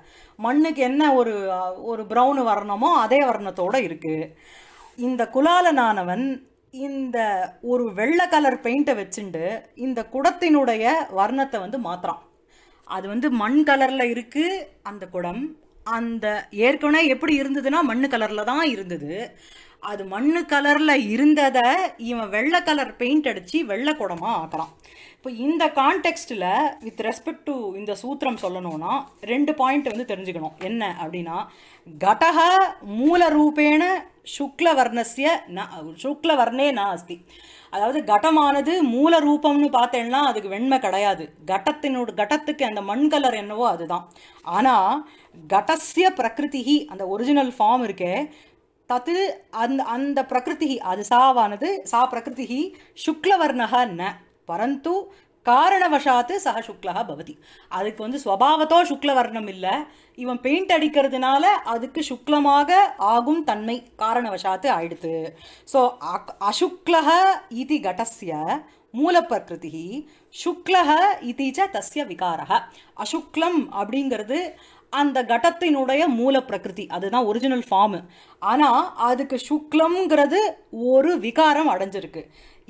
மண்ணுக்கு என்ன ஒரு ஒரு ப்ரௌனு வர்ணமோ அதே வர்ணத்தோடு இருக்குது இந்த குலாலனானவன் இந்த ஒரு வெள்ளை கலர் பெயிண்ட்டை வச்சுண்டு இந்த குடத்தினுடைய வர்ணத்தை வந்து மாற்றுறான் அது வந்து மண் கலரில் இருக்குது அந்த குடம் அந்த ஏற்கனவே எப்படி இருந்ததுன்னா மண் கலரில் தான் இருந்தது அது மண் கலரில் இருந்ததை இவன் வெள்ளை கலர் பெயிண்ட் அடித்து வெள்ளை குடமாக ஆக்கலாம் இப்போ இந்த கான்டெக்ஸ்டில் வித் ரெஸ்பெக்ட் டு இந்த சூத்திரம் சொல்லணும்னா ரெண்டு பாயிண்ட் வந்து தெரிஞ்சுக்கணும் என்ன அப்படின்னா கடக மூலரூபேண சுக்லவர்ணசிய ந சுக்லவர்ணே நாஸ்தி அதாவது கடமானது மூல ரூபம்னு பார்த்தேன்னா அதுக்கு வெண்மை கிடையாது கட்டத்தினோட கட்டத்துக்கு அந்த மண் கலர் என்னவோ அதுதான் ஆனால் கடசிய பிரகிருதி அந்த ஒரிஜினல் ஃபார்ம் இருக்கே தத்து அந்த அந்த பிரகிருதி அது சாவானது சா பிரகிருதி சுக்லவர்ணக ந பரந்து காரணவசாத்து சக சுக்லகா பவதி அதுக்கு வந்து ஸ்வபாவத்தோ சுக்லவர்ணம் இல்லை இவன் பெயிண்ட் அடிக்கிறதுனால அதுக்கு சுக்லமாக ஆகும் தன்மை காரணவசாத்து ஆயிடுது ஸோ அசுக்லக இதி கடசிய மூலப்பிரகிருதி சுக்லக இதிச்ச தஸ்ய விகாரக அசுக்லம் அப்படிங்கிறது அந்த கட்டத்தினுடைய மூல பிரகிருதி அதுதான் ஒரிஜினல் ஃபார்மு ஆனால் அதுக்கு சுக்லம்ங்கிறது ஒரு விகாரம் அடைஞ்சிருக்கு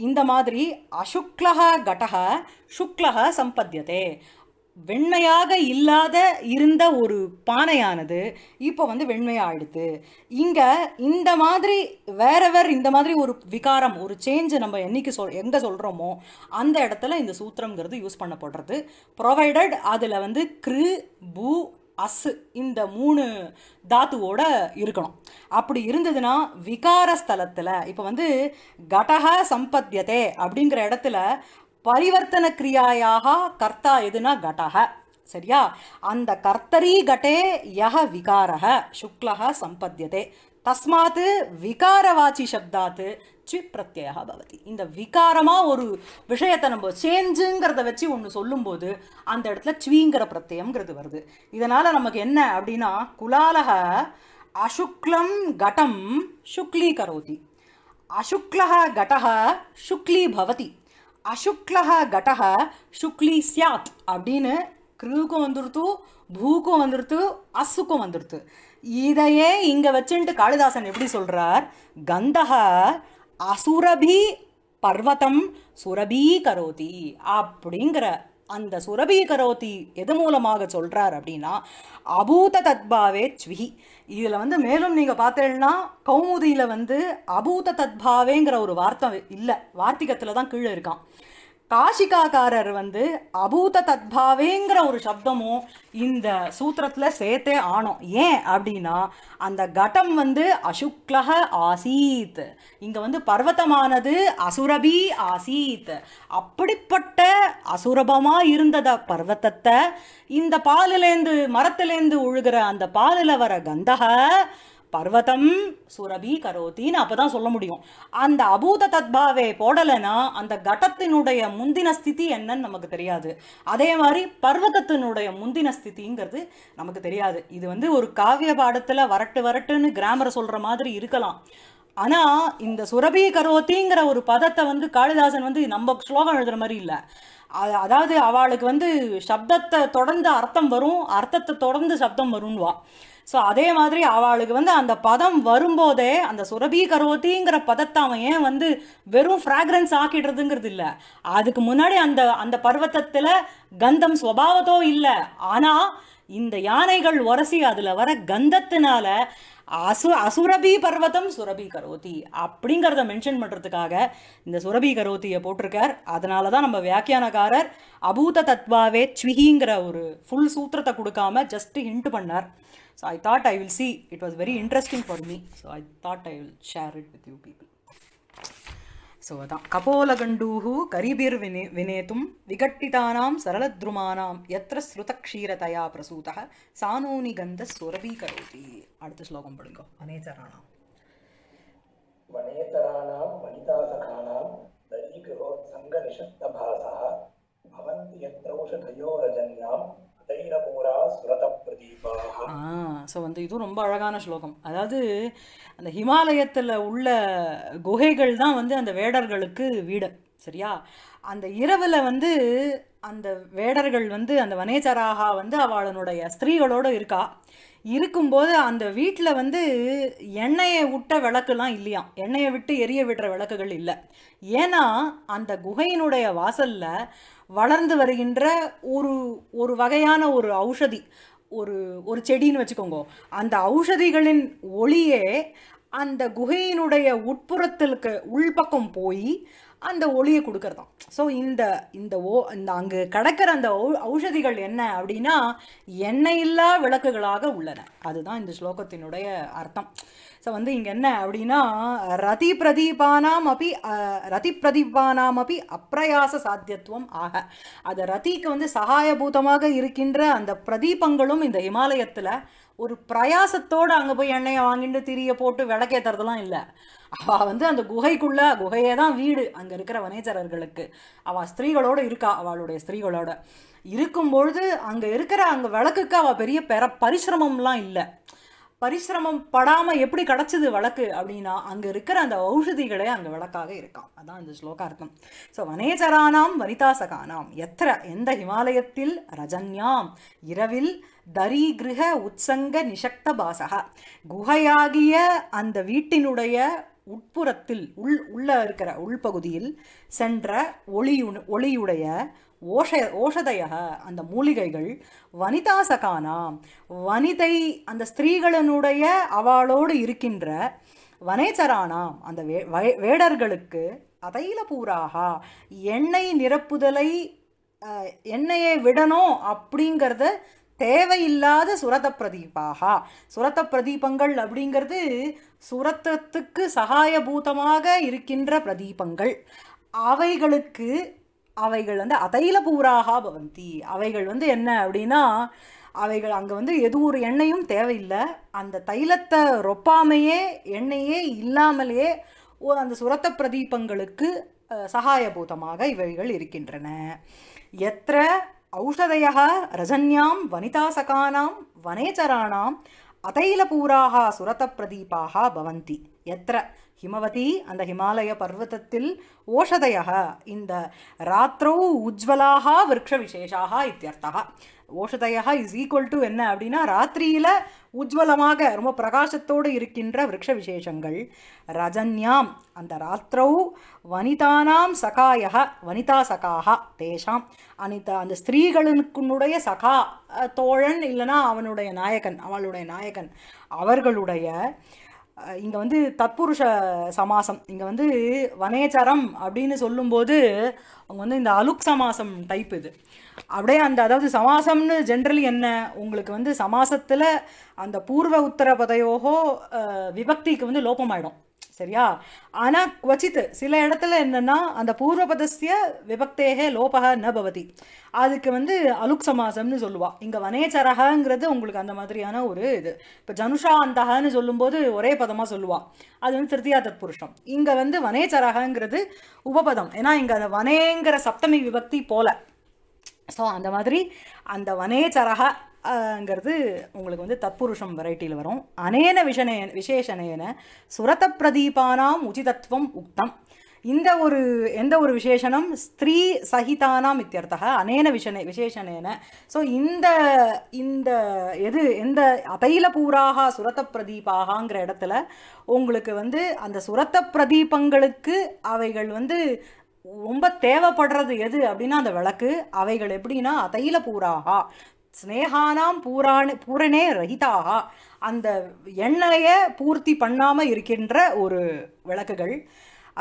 இந்த மாதிரி அசுக்லக கடக சுக்லக சம்பத்தியதே வெண்மையாக இல்லாத இருந்த ஒரு பானையானது இப்போ வந்து வெண்மையாயிடுது இங்கே இந்த மாதிரி வேற வேறு இந்த மாதிரி ஒரு விகாரம் ஒரு சேஞ்சு நம்ம என்றைக்கு சொல் எங்கே சொல்கிறோமோ அந்த இடத்துல இந்த சூத்திரங்கிறது யூஸ் பண்ணப்படுறது ப்ரொவைடட் அதில் வந்து கிரு பூ அஸ் இந்த மூணு தாத்துவோட இருக்கணும் அப்படி இருந்ததுன்னா விகாரஸ்தலத்தில் இப்போ வந்து கடக சம்பத்தியதே அப்படிங்கிற இடத்துல பரிவர்த்தன கிரியாயாக கர்த்தா எதுனா கடக சரியா அந்த கர்த்தரி கட்டே யக விகாரக சுக்லக சம்பத்தியதே தஸ்மாத்து விகாரவாச்சி சப்தாத்து சித் பிரத்யாக பவதி இந்த விகாரமாக ஒரு விஷயத்தை நம்ம சேஞ்சுங்கிறத வச்சு ஒன்று சொல்லும்போது அந்த இடத்துல சுவீங்கிற பிரத்யம்ங்கிறது வருது இதனால் நமக்கு என்ன அப்படின்னா குலாலக அசுக்லம் கடம் சுக்லி கரோதி அசுக்லக கடக சுக்லி பவதி அசுக்லக கடக சுக்லி சாத் அப்படின்னு கிருவுக்கும் வந்துருத்து பூக்கும் வந்துருத்து அசுக்கும் வந்துருத்து இதையே இங்கே வச்சுன்ட்டு காளிதாசன் எப்படி சொல்கிறார் கந்தக அசுரபி பர்வதம் சுரபீகரோதி அப்படிங்கிற அந்த சுரபீகரோதி எது மூலமாக சொல்கிறார் அப்படின்னா அபூத தத்பாவே ஸ்விஹி இதில் வந்து மேலும் நீங்கள் பார்த்தீங்கன்னா கௌமுதியில் வந்து அபூத தத்பாவேங்கிற ஒரு வார்த்தை இல்லை வார்த்திகத்தில் தான் கீழே இருக்கான் காஷிகாக்காரர் வந்து அபூத தத்பாவேங்கிற ஒரு சப்தமும் இந்த சூத்திரத்தில் சேர்த்தே ஆனோம் ஏன் அப்படின்னா அந்த கட்டம் வந்து அசுக்லக ஆசீத் இங்கே வந்து பர்வத்தமானது அசுரபி ஆசீத் அப்படிப்பட்ட அசுரபமாக இருந்தத பர்வத்தத்தை இந்த பாலிலேந்து மரத்திலேந்து உழுகிற அந்த பாலில் வர கந்தக பர்வதம் சுரபி கரோத்தின்னு அப்போ தான் சொல்ல முடியும் அந்த அபூத தத்பாவே போடலைன்னா அந்த கட்டத்தினுடைய முந்தின ஸ்திதி என்னன்னு நமக்கு தெரியாது அதே மாதிரி பர்வதத்தினுடைய முந்தின ஸ்திதிங்கிறது நமக்கு தெரியாது இது வந்து ஒரு காவிய பாடத்தில் வரட்டு வரட்டுன்னு கிராமரை சொல்கிற மாதிரி இருக்கலாம் ஆனால் இந்த சுரபி கரோத்திங்கிற ஒரு பதத்தை வந்து காளிதாசன் வந்து நம்ம ஸ்லோகம் எழுதுகிற மாதிரி இல்லை அதாவது அவளுக்கு வந்து சப்தத்தை தொடர்ந்து அர்த்தம் வரும் அர்த்தத்தை தொடர்ந்து சப்தம் வரும்வா ஸோ அதே மாதிரி அவளுக்கு வந்து அந்த பதம் வரும்போதே அந்த சுரபி கரோத்திங்கிற பதத்தை அவன் ஏன் வந்து வெறும் ஃப்ராக்ரன்ஸ் ஆக்கிடுறதுங்கிறது இல்லை அதுக்கு முன்னாடி அந்த அந்த பர்வத்தத்தில் கந்தம் ஸ்வபாவத்தோ இல்லை ஆனால் இந்த யானைகள் உரசி அதில் வர கந்தத்தினால அசு அசுரபி பர்வதம் சுரபி கரோத்தி அப்படிங்கிறத மென்ஷன் பண்ணுறதுக்காக இந்த சுரபி கரோத்தியை போட்டிருக்கார் அதனால தான் நம்ம வியாக்கியானக்காரர் அபூத தத்வாவே ச்விகிங்கிற ஒரு ஃபுல் சூத்திரத்தை கொடுக்காம ஜஸ்ட் ஹிண்ட் பண்ணார் So I thought I will see. It was very interesting for me. So I thought I will share it with you people. So அதான் கபோலகண்டூஹு கரிபிர் வினே வினேத்தும் விகட்டிதானாம் சரளத்ருமானாம் எத்திர ஸ்ருதக்ஷீரதயா பிரசூதா சானோனி கந்த சுரபி கரோதி அடுத்த ஸ்லோகம் படுங்க அனேச்சராணாம் வனேதராணாம் வனிதாசகானாம் தரீகரோ சங்க நிஷப்தபாசா பவந்தி யத்ரௌஷதயோரஜன்யாம் தைரபூரா சுர ஸோ வந்து இதுவும் ரொம்ப அழகான ஸ்லோகம் அதாவது அந்த ஹிமாலயத்தில் உள்ள குகைகள் தான் வந்து அந்த வேடர்களுக்கு வீடு சரியா அந்த இரவில் வந்து அந்த வேடர்கள் வந்து அந்த வனேச்சராகா வந்து அவளனுடைய ஸ்திரீகளோடு இருக்கா இருக்கும்போது அந்த வீட்டில் வந்து எண்ணெயை விட்ட விளக்குலாம் இல்லையாம் எண்ணெயை விட்டு எரிய விடுற விளக்குகள் இல்லை ஏன்னா அந்த குகையினுடைய வாசலில் வளர்ந்து வருகின்ற ஒரு ஒரு வகையான ஒரு ஔஷதி ஒரு ஒரு செடின்னு வச்சுக்கோங்க அந்த ஔஷதிகளின் ஒளியே அந்த குகையினுடைய உட்புறத்திற்கு உள்பக்கம் போய் அந்த ஒளியை கொடுக்கறதாம் ஸோ இந்த இந்த ஓ இந்த அங்கு கிடக்கிற அந்த ஔஷதிகள் என்ன அப்படின்னா எண்ணெய் இல்லா விளக்குகளாக உள்ளன அதுதான் இந்த ஸ்லோகத்தினுடைய அர்த்தம் ஸோ வந்து இங்கே என்ன அப்படின்னா ரதி பிரதீபானாம் அப்படி ரதி பிரதீபானாம் அப்படி அப்பிரயாச சாத்தியத்துவம் ஆக அது ரதிக்கு வந்து சகாயபூதமாக இருக்கின்ற அந்த பிரதீபங்களும் இந்த இமாலயத்தில் ஒரு பிரயாசத்தோடு அங்கே போய் எண்ணெயை வாங்கிட்டு திரிய போட்டு விளக்கேற்றுறதுலாம் இல்லை அவள் வந்து அந்த குகைக்குள்ளே குகையே தான் வீடு அங்கே இருக்கிற வனேச்சரர்களுக்கு அவள் ஸ்திரீகளோடு இருக்கா அவளுடைய ஸ்திரீகளோட இருக்கும் பொழுது அங்கே இருக்கிற அங்கே விளக்குக்கு அவள் பெரிய பெற பரிசிரமம்லாம் இல்லை பரிசிரமம் படாமல் எப்படி கிடச்சிது வழக்கு அப்படின்னா அங்கே இருக்கிற அந்த ஔஷதிகளே அங்கே வழக்காக இருக்கும் அதான் இந்த ஸ்லோகா அர்த்தம் ஸோ வனேஜரானாம் வனிதாசகானாம் எத்திர எந்த ஹிமாலயத்தில் ரஜன்யாம் இரவில் தரிகிருக உற்சங்க நிஷக்த பாசக குகையாகிய அந்த வீட்டினுடைய உட்புறத்தில் உள் உள்ள இருக்கிற உள்பகுதியில் சென்ற ஒளியு ஒளியுடைய ஓஷ ஓஷதைய அந்த மூலிகைகள் வனிதாசகானா வனிதை அந்த ஸ்திரீகளினுடைய அவளோடு இருக்கின்ற வனேச்சரானாம் அந்த வே வேடர்களுக்கு அதையில பூராகா எண்ணெய் நிரப்புதலை எண்ணெயை விடணும் அப்படிங்கிறத தேவையில்லாத சுரத பிரதீபாகா சுரத்த பிரதீபங்கள் அப்படிங்கிறது சுரத்தத்துக்கு சகாயபூதமாக இருக்கின்ற பிரதீபங்கள் அவைகளுக்கு அவைகள் வந்து அதையில பூராக பவந்தி அவைகள் வந்து என்ன அப்படின்னா அவைகள் அங்கே வந்து எது ஒரு எண்ணெயும் தேவையில்லை அந்த தைலத்தை ரொப்பாமையே எண்ணெயே இல்லாமலேயே அந்த சுரத்த பிரதீபங்களுக்கு சகாயபூதமாக இவைகள் இருக்கின்றன எத்த ஔஷதய ரஜன்யாம் வனிதாசகானாம் வனேச்சராணாம் அதைல பூராக சுரத்த பிரதீபாக பவந்தி எத்த ஹிமவதி அந்த ஹிமாலய பர்வத்தத்தில் ஓஷதையா இந்த ராத்திரோ உஜ்வலாக விரக்ஷ விசேஷாக இத்தியர்த்தா ஓஷதையா இஸ் ஈக்குவல் டு என்ன அப்படின்னா ராத்திரியில் உஜ்வலமாக ரொம்ப பிரகாசத்தோடு இருக்கின்ற விரக்ஷ விசேஷங்கள் ரஜன்யாம் அந்த ராத்திரோ வனிதானாம் சகாய வனிதா சகாக தேஷாம் அனிதா அந்த ஸ்திரீகளுக்குனுடைய சகா தோழன் இல்லைனா அவனுடைய நாயகன் அவளுடைய நாயகன் அவர்களுடைய இங்கே வந்து தற்புருஷ சமாசம் இங்கே வந்து வனேச்சரம் அப்படின்னு சொல்லும்போது அவங்க வந்து இந்த அலுக் சமாசம் டைப் இது அப்படியே அந்த அதாவது சமாசம்னு ஜென்ரலி என்ன உங்களுக்கு வந்து சமாசத்தில் அந்த பூர்வ உத்தர பதையோகோ விபக்திக்கு வந்து லோபமாயிடும் சரியா ஆனால் குவச்சித்து சில இடத்துல என்னென்னா அந்த பூர்வபதஸ்ய விபக்தேகே லோபக ந பவதி அதுக்கு வந்து அலுக் சமாசம்னு சொல்லுவாள் இங்கே வனேச்சரகங்கிறது உங்களுக்கு அந்த மாதிரியான ஒரு இது இப்போ ஜனுஷா அந்தகன்னு சொல்லும்போது ஒரே பதமாக சொல்லுவாள் அது வந்து திருத்தியா தத்புருஷம் இங்கே வந்து வனேச்சரகங்கிறது உபபதம் ஏன்னா இங்கே அந்த வனேங்கிற சப்தமி விபக்தி போல ஸோ அந்த மாதிரி அந்த வனேச்சரக ங்கிறது உங்களுக்கு வந்து தத்புருஷம் வெரைட்டியில் வரும் அனேன விஷனே விசேஷனேன சுரத பிரதீபானாம் உச்சிதத்துவம் உக்தம் இந்த ஒரு எந்த ஒரு விசேஷனம் ஸ்திரீ சகிதானாம் இத்தியர்த்தக அனேன விஷனே விசேஷனேன ஸோ இந்த இந்த எது எந்த அதைல பூராக சுரத்த பிரதீபாகாங்கிற இடத்துல உங்களுக்கு வந்து அந்த சுரத்த பிரதீபங்களுக்கு அவைகள் வந்து ரொம்ப தேவைப்படுறது எது அப்படின்னா அந்த விளக்கு அவைகள் எப்படின்னா அதையில பூராகா ஸ்னேகானாம் பூராண பூரணே ரஹிதாக அந்த எண்ணெய பூர்த்தி பண்ணாமல் இருக்கின்ற ஒரு விளக்குகள்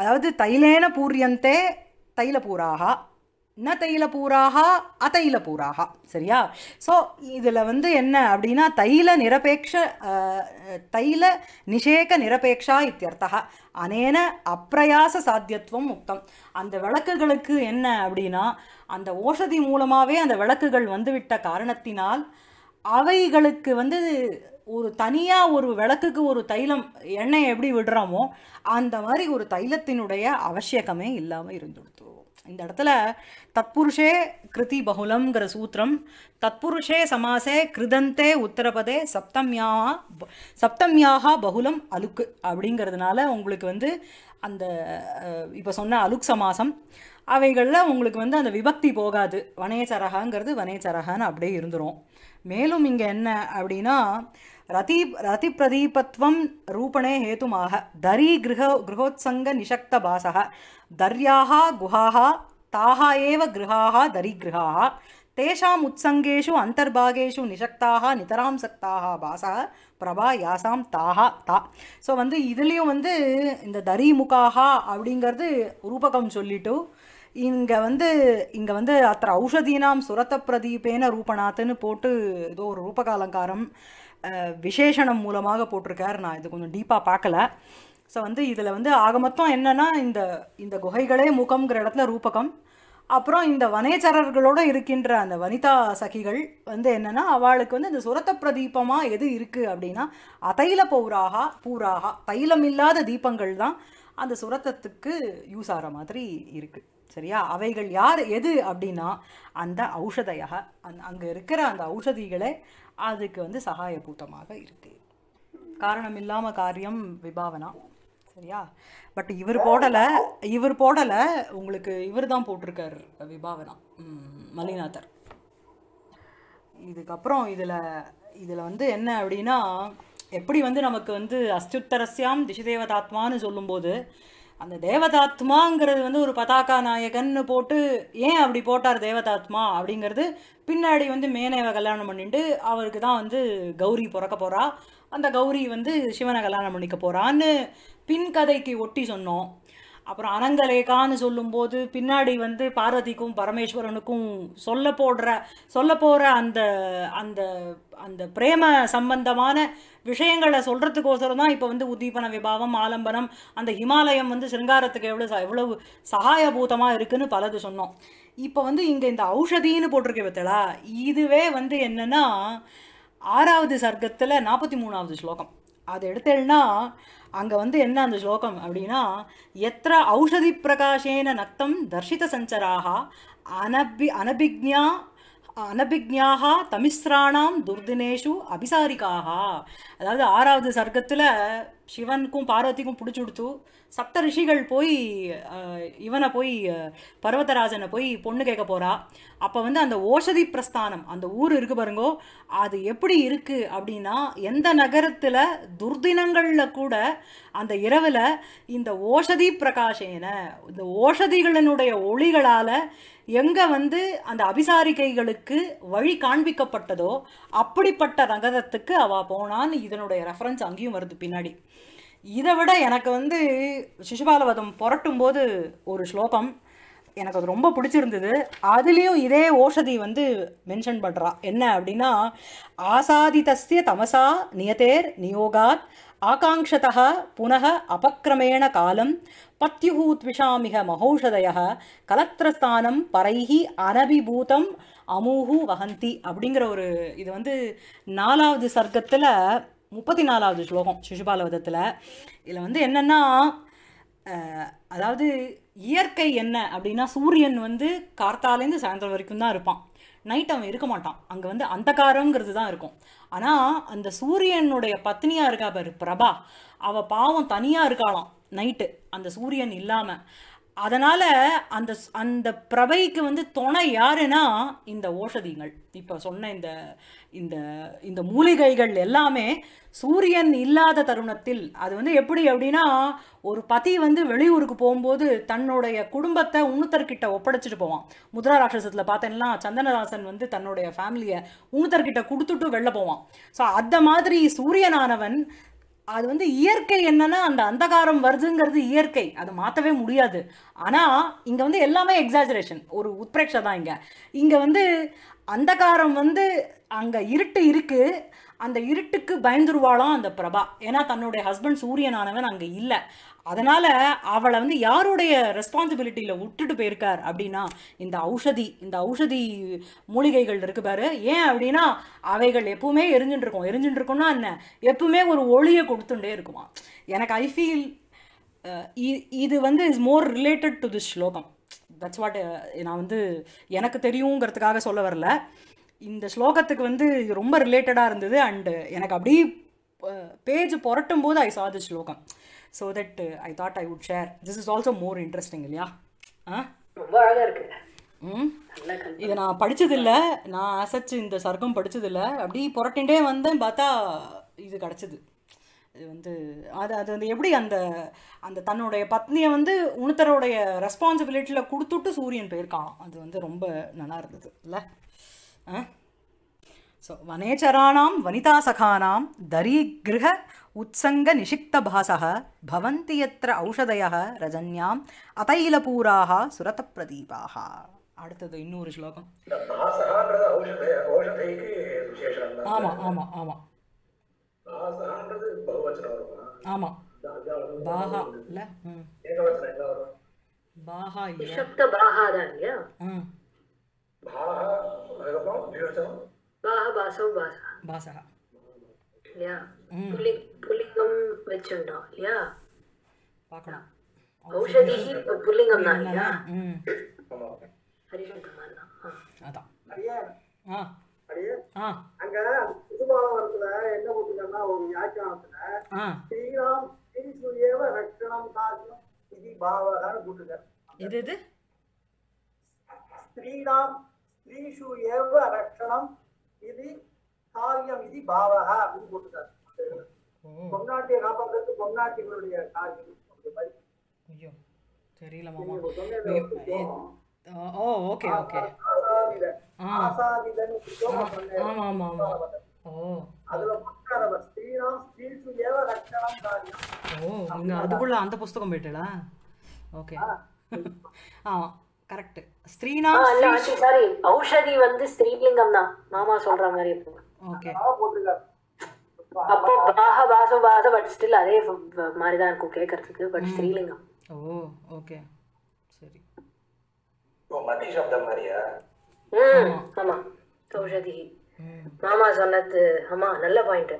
அதாவது தைலேன பூரியந்தே பூராக ந தைலபூராக பூராக சரியா ஸோ இதில் வந்து என்ன அப்படின்னா தைல நிரபேக்ஷ தைல நிஷேக நிரபேக்ஷா இத்தியர்த்தா அனேன அப்பிரயாச சாத்தியத்துவம் முக்தம் அந்த விளக்குகளுக்கு என்ன அப்படின்னா அந்த ஓஷதி மூலமாகவே அந்த விளக்குகள் வந்துவிட்ட காரணத்தினால் அவைகளுக்கு வந்து ஒரு தனியாக ஒரு விளக்குக்கு ஒரு தைலம் எண்ணெய் எப்படி விடுறோமோ அந்த மாதிரி ஒரு தைலத்தினுடைய அவசியக்கமே இல்லாமல் இருந்துடுத்துவோம் இந்த இடத்துல தத்புருஷே கிருதி பகுலங்கிற சூத்திரம் தத்புருஷே சமாசே கிருதந்தே உத்தரபதே சப்தம்யா சப்தம்யாக பகுலம் அலுக்கு அப்படிங்கிறதுனால உங்களுக்கு வந்து அந்த இப்போ சொன்ன அலுக் சமாசம் அவைகளில் உங்களுக்கு வந்து அந்த விபக்தி போகாது வனேச்சரகாங்கிறது வனேச்சரகான்னு அப்படியே இருந்துடும் மேலும் இங்கே என்ன அப்படின்னா ரதி ரதி பிரதீபத்வம் ரூபணே ஹேதுமாக தரி கிரக கிரகோத்சங்க நிஷக்த பாசக தர்யாகா குஹாகா తాహ ఏవ గృహాహ దరిగృహాహ తేషాం ఉత్సంగేషు అంతర్భాగేషు నిశక్తాహ నితరాం సక్తాహ பாசா பிரபா யாசாம் தாஹா தா ஸோ வந்து இதுலேயும் வந்து இந்த தரிமுகாஹா அப்படிங்கிறது ரூபகம் சொல்லிட்டு இங்கே வந்து இங்கே வந்து அத்திர ஔஷதீனாம் சுரத்த பிரதீபேன ரூபநாத்துன்னு போட்டு ஏதோ ஒரு ரூபக அலங்காரம் விசேஷனம் மூலமாக போட்டிருக்கார் நான் இது கொஞ்சம் டீப்பாக பார்க்கல ஸோ வந்து இதில் வந்து ஆக மொத்தம் என்னென்னா இந்த இந்த குகைகளே முகம்ங்கிற இடத்துல ரூபகம் அப்புறம் இந்த வனேச்சரர்களோடு இருக்கின்ற அந்த வனிதா சகிகள் வந்து என்னென்னா அவளுக்கு வந்து இந்த சுரத்த பிரதீபமாக எது இருக்குது அப்படின்னா அதைல பௌராகா பூராகா தைலம் இல்லாத தீபங்கள் தான் அந்த சுரத்தத்துக்கு யூஸ் ஆகிற மாதிரி இருக்குது சரியா அவைகள் யார் எது அப்படின்னா அந்த ஔஷதையாக அந் அங்கே இருக்கிற அந்த ஔஷதிகளே அதுக்கு வந்து சகாயபூதமாக இருக்குது காரணம் இல்லாமல் காரியம் விபாவனா சரியா பட் இவர் போடலை இவர் போடலை உங்களுக்கு இவர் தான் போட்டிருக்கார் விபாவனா மல்லிநாதர் இதுக்கப்புறம் இதில் இதில் வந்து என்ன அப்படின்னா எப்படி வந்து நமக்கு வந்து அஸ்துத்தரஸ்யாம் திசதேவதாத்மான்னு சொல்லும்போது அந்த தேவதாத்மாங்கிறது வந்து ஒரு பதாக்கா நாயகன்னு போட்டு ஏன் அப்படி போட்டார் தேவதாத்மா அப்படிங்கிறது பின்னாடி வந்து மேனேவை கல்யாணம் பண்ணிட்டு அவருக்கு தான் வந்து கௌரி பிறக்க போகிறா அந்த கௌரி வந்து சிவனை கல்யாணம் பண்ணிக்க போகிறான்னு பின் கதைக்கு ஒட்டி சொன்னோம் அப்புறம் அனங்கலேகான்னு சொல்லும்போது பின்னாடி வந்து பார்வதிக்கும் பரமேஸ்வரனுக்கும் சொல்ல போடுற சொல்ல போகிற அந்த அந்த அந்த பிரேம சம்பந்தமான விஷயங்களை சொல்கிறதுக்கோசரம் தான் இப்போ வந்து உத்தீபன விபாவம் ஆலம்பனம் அந்த ஹிமாலயம் வந்து சிருங்காரத்துக்கு எவ்வளோ எவ்வளவு சகாயபூதமாக இருக்குன்னு பலது சொன்னோம் இப்போ வந்து இங்கே இந்த ஔஷதின்னு போட்டிருக்கு பார்த்தலா இதுவே வந்து என்னென்னா ஆறாவது சர்க்கத்தில் நாற்பத்தி மூணாவது ஸ்லோகம் அதை எடுத்தேன்னா அங்கே வந்து என்ன அந்த ஸ்லோகம் அப்படின்னா எத்த ஔஷதி பிரகாஷேன நத்தம் தர்ஷித சஞ்சராக அனபி அனபிக்ஞா அனபிக்யாக தமிஸ்ராணாம் துர்தினேஷு அபிசாரிக்காக அதாவது ஆறாவது சர்க்கத்தில் சிவனுக்கும் பார்வதிக்கும் பிடிச்சி கொடுத்து சப்த ரிஷிகள் போய் இவனை போய் பர்வதராஜனை போய் பொண்ணு கேட்க போகிறா அப்போ வந்து அந்த ஓஷதி பிரஸ்தானம் அந்த ஊர் இருக்கு பாருங்கோ அது எப்படி இருக்குது அப்படின்னா எந்த நகரத்தில் துர்தினங்களில் கூட அந்த இரவில் இந்த ஓஷதி பிரகாஷேன இந்த ஓஷதிகளினுடைய ஒளிகளால் எங்கே வந்து அந்த அபிசாரிகைகளுக்கு வழி காண்பிக்கப்பட்டதோ அப்படிப்பட்ட ரங்கதத்துக்கு அவள் போனான்னு இதனுடைய ரெஃபரன்ஸ் அங்கேயும் வருது பின்னாடி இதை விட எனக்கு வந்து சிசுபாலவதம் புரட்டும் போது ஒரு ஸ்லோகம் எனக்கு அது ரொம்ப பிடிச்சிருந்தது அதுலேயும் இதே ஓஷதி வந்து மென்ஷன் பண்ணுறா என்ன அப்படின்னா ஆசாதிதஸ்ய தமசா நியதேர் நியோகாத் ஆகாங்ஷதா புனக அபக்கிரமேண காலம் பத்யுஹூத்விஷாமிக மகோஷதய மகௌஷதய கலத்திரஸ்தானம் பரைகி அனபிபூதம் அமூஹு வகந்தி அப்படிங்கிற ஒரு இது வந்து நாலாவது சர்க்கத்தில் முப்பத்தி நாலாவது ஸ்லோகம் சிசுபாலவதத்தில் இதில் வந்து என்னென்னா அதாவது இயற்கை என்ன அப்படின்னா சூரியன் வந்து கார்த்தாலேருந்து சாயந்தரம் வரைக்கும் தான் இருப்பான் நைட் அவன் இருக்க மாட்டான் அங்கே வந்து அந்தகாரங்கிறது தான் இருக்கும் ஆனால் அந்த சூரியனுடைய பத்னியாக இருக்கா பாரு பிரபா அவள் பாவம் தனியாக இருக்காளாம் நைட்டு அந்த சூரியன் இல்லாமல் அதனால் அந்த அந்த பிரபைக்கு வந்து துணை யாருன்னா இந்த ஓஷதிகள் இப்போ சொன்ன இந்த இந்த இந்த மூலிகைகள் எல்லாமே சூரியன் இல்லாத தருணத்தில் அது வந்து எப்படி அப்படின்னா ஒரு பதி வந்து வெளியூருக்கு போகும்போது தன்னுடைய குடும்பத்தை உணுத்தர்கிட்ட ஒப்படைச்சிட்டு போவான் முதுரா ராட்சசத்தில் பார்த்தேன்னா சந்தனராசன் வந்து தன்னுடைய ஃபேமிலியை உணுத்தர்கிட்ட கொடுத்துட்டு வெளில போவான் ஸோ அந்த மாதிரி சூரியனானவன் அது வந்து இயற்கை என்னன்னா அந்த அந்தகாரம் வருதுங்கிறது இயற்கை அது மாற்றவே முடியாது ஆனால் இங்கே வந்து எல்லாமே எக்ஸாஜரேஷன் ஒரு உத்பிரேட்சை தான் இங்கே இங்கே வந்து அந்தகாரம் வந்து அங்கே இருட்டு இருக்குது அந்த இருட்டுக்கு பயந்துருவாளாம் அந்த பிரபா ஏன்னா தன்னுடைய ஹஸ்பண்ட் சூரியனானவன் அங்கே இல்லை அதனால் அவளை வந்து யாருடைய ரெஸ்பான்சிபிலிட்டியில் விட்டுட்டு போயிருக்கார் அப்படின்னா இந்த ஔஷதி இந்த ஔஷதி மூலிகைகள் இருக்கு பாரு ஏன் அப்படின்னா அவைகள் எப்பவுமே எரிஞ்சுட்டுருக்கோம் எரிஞ்சுட்டுருக்கோம்னா என்ன எப்பவுமே ஒரு ஒளியை கொடுத்துட்டே இருக்குமா எனக்கு ஐ ஃபீல் இது வந்து is more related to the slokam that's what நான் வந்து எனக்கு தெரியுங்கிறதுக்காக சொல்ல வரல இந்த ஸ்லோகத்துக்கு வந்து ரொம்ப ரிலேட்டடாக இருந்தது அண்டு எனக்கு அப்படியே பேஜ் புரட்டும் போது I saw slokam so that I thought I would share this is also more interesting இல்லையா ஆ ரொம்ப அழகாக இதை நான் படித்ததில்ல நான் அசைச்சு இந்த சர்க்கம் படித்ததில்ல அப்படி புரட்டின்டே வந்தேன் பார்த்தா இது கிடச்சிது இது வந்து அது அது வந்து எப்படி அந்த அந்த தன்னுடைய பத்னியை வந்து உணுத்தரோடைய ரெஸ்பான்சிபிலிட்டியில் கொடுத்துட்டு சூரியன் போயிருக்கான் அது வந்து ரொம்ப நல்லா இருந்தது இல்லை ஆ ஸோ வனேச்சராணாம் வனிதா சகானாம் தரீகிருஹ உத்சங்க நிஷிக்தபாசக பவந்தி எத்திர ஔஷதய ரஜன்யாம் அதைலபூராக சுரத பிரதீபாக அடுத்தது இன்னொரு ஸ்லோகம் ஆமாம் ஆமாம் ஆமாம் ஆமாம் பாஹா இல்லை பாஹா இல்லை சப்த பாஹா தான் இல்லையா பாஹா பாசா இல்லையா புலி புல்லிங்கம் வச்சுட்டோம் இல்லையா பார்க்கலாம் ஔஷதிஹி புல்லிங்கம் தான் இல்லையா ஹரிசங்கர் அதான் ஆ அங்க திருமாவளத்துல என்ன போட்டுருக்காங்கன்னா ஒரு வியாக்கியானத்துல ஸ்ரீராம் ஸ்ரீசூரியவ ரக்ஷணம் காரியம் இது பாவகன்னு ரக்ஷணம் இது காரியம் இது பாவகா அப்படின்னு போட்டுட்டாரு பொன்னாட்டிய காப்பதற்கு பொன்னாட்டிகளுடைய காரியம் அதுக்குள்ள அந்த புஸ்தகம் போயிட்டா ஓகே கரெக்ட் ஸ்ரீனா சாரி ஔஷதி வந்து ஸ்ரீலிங்கம் தான் மாமா சொல்ற மாதிரி இருக்கும் ஓகே அப்போ பாஹ பாச பாச பட் ஸ்டில் அதே மாதிரி தான் இருக்கும் கேட்கறதுக்கு பட் ஸ்ரீலிங்கம் ஓ ஓகே சரி ஓ மதி சப்தம் மாதிரியா ம் ஆமா ஔஷதி மாமா சொன்னது ஆமா நல்ல பாயிண்ட்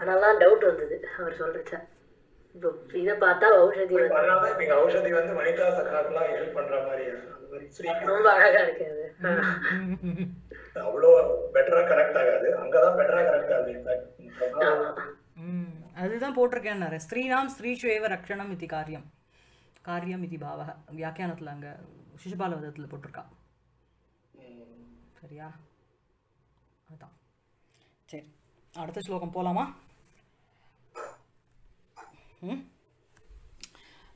அதனால தான் டவுட் வந்தது அவர் சொல்றச்ச இதை பார்த்தா ஔஷதி ஔஷதி வந்து வனிதா சகாக்கெல்லாம் ஹெல்ப் பண்ற மாதிரி ரொம்ப அழகா அவ்வளோ பெட்டரா கனெக்ட் ஆகாது அங்கதான் பெட்டரா கனெக்ட் ஆகுது அதுதான் போட்டிருக்கேன் ஸ்ரீராம் ரக்ஷணம் இது காரியம் காரியம் இது பாவ வியாக்கியானத்தில் அங்கே சிசுபால போட்டிருக்கா சரியா அதுதான் சரி அடுத்த ஸ்லோகம் போகலாமா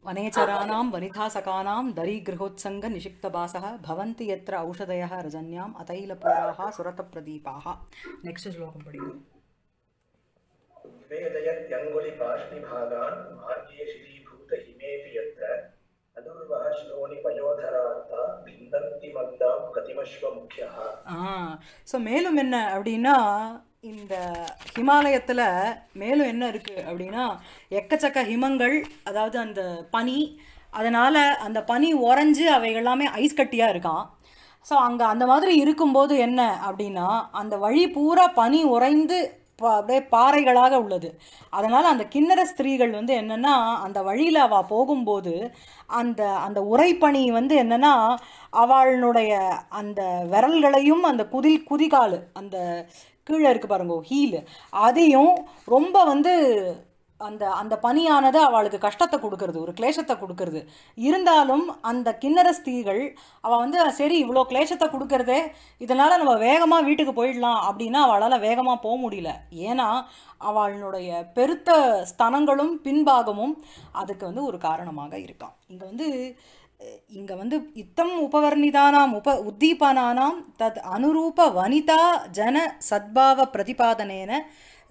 वनेचराणां वनिथासकानां दरीगृहोत्सङ्ग निषिक्तवासः भवन्ति यत्र औषधयः रजन्याम् अतैलपूराः सुरतप्रदीपाः नेक्स्ट् श्लोकं पठितु वेदयत्यङ्गुलिबाष्पिभागान् मार्गे श्रीभूतहिमेऽपि यत्र ஸோ இந்த ஹிமாலயத்தில் மேலும் என்ன இருக்குது அப்படின்னா எக்கச்சக்க ஹிமங்கள் அதாவது அந்த பனி அதனால் அந்த பனி உறைஞ்சி அவை எல்லாமே ஐஸ் கட்டியாக இருக்கான் ஸோ அங்கே அந்த மாதிரி இருக்கும்போது என்ன அப்படின்னா அந்த வழி பூரா பனி உறைந்து அப்படியே பாறைகளாக உள்ளது அதனால் அந்த கிண்ணற ஸ்திரீகள் வந்து என்னென்னா அந்த வழியில் அவள் போகும்போது அந்த அந்த உரைப்பணி வந்து என்னென்னா அவளுடைய அந்த விரல்களையும் அந்த குதில் குதிகால் அந்த கீழே இருக்குது பாருங்க ஹீல் அதையும் ரொம்ப வந்து அந்த அந்த பணியானது அவளுக்கு கஷ்டத்தை கொடுக்கறது ஒரு கிளேசத்தை கொடுக்கறது இருந்தாலும் அந்த கிண்ணற ஸ்திரீகள் அவள் வந்து சரி இவ்வளோ கிளேசத்தை கொடுக்கறதே இதனால் நம்ம வேகமாக வீட்டுக்கு போயிடலாம் அப்படின்னா அவளால் வேகமாக போக முடியல ஏன்னா அவளுடைய பெருத்த ஸ்தனங்களும் பின்பாகமும் அதுக்கு வந்து ஒரு காரணமாக இருக்கான் இங்கே வந்து இங்கே வந்து இத்தம் உபவர்ணிதானாம் உப உத்தீபனானாம் தத் அனுரூப வனிதா ஜன சத்பாவ பிரதிபாதனேன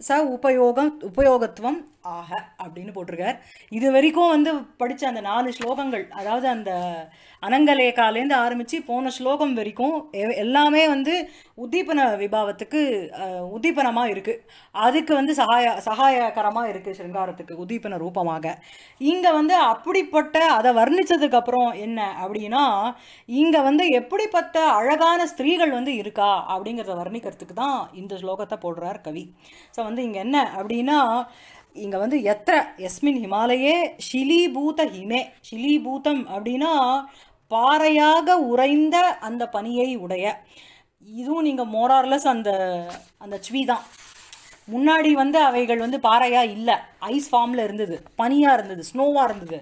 ச உபயோகம் உபயோகத்துவம் ஆக அப்படின்னு போட்டிருக்கார் இது வரைக்கும் வந்து படித்த அந்த நாலு ஸ்லோகங்கள் அதாவது அந்த காலேருந்து ஆரம்பித்து போன ஸ்லோகம் வரைக்கும் எல்லாமே வந்து உத்தீபன விபாவத்துக்கு உத்தீபனமாக இருக்குது அதுக்கு வந்து சகாய சகாயகரமாக இருக்குது ஸ்ருங்காரத்துக்கு உத்தீபன ரூபமாக இங்கே வந்து அப்படிப்பட்ட அதை வர்ணித்ததுக்கப்புறம் என்ன அப்படின்னா இங்கே வந்து எப்படிப்பட்ட அழகான ஸ்திரீகள் வந்து இருக்கா அப்படிங்கிறத வர்ணிக்கிறதுக்கு தான் இந்த ஸ்லோகத்தை போடுறார் கவி ஸோ வந்து இங்கே என்ன அப்படின்னா இங்கே வந்து எத்திர எஸ்மின் ஹிமாலயே ஷிலீபூத ஹிமே ஷிலீபூதம் அப்படின்னா பாறையாக உறைந்த அந்த பனியை உடைய இதுவும் நீங்கள் மோரார்லஸ் அந்த அந்த சுவி தான் முன்னாடி வந்து அவைகள் வந்து பாறையாக இல்லை ஐஸ் ஃபார்மில் இருந்தது பனியாக இருந்தது ஸ்னோவாக இருந்தது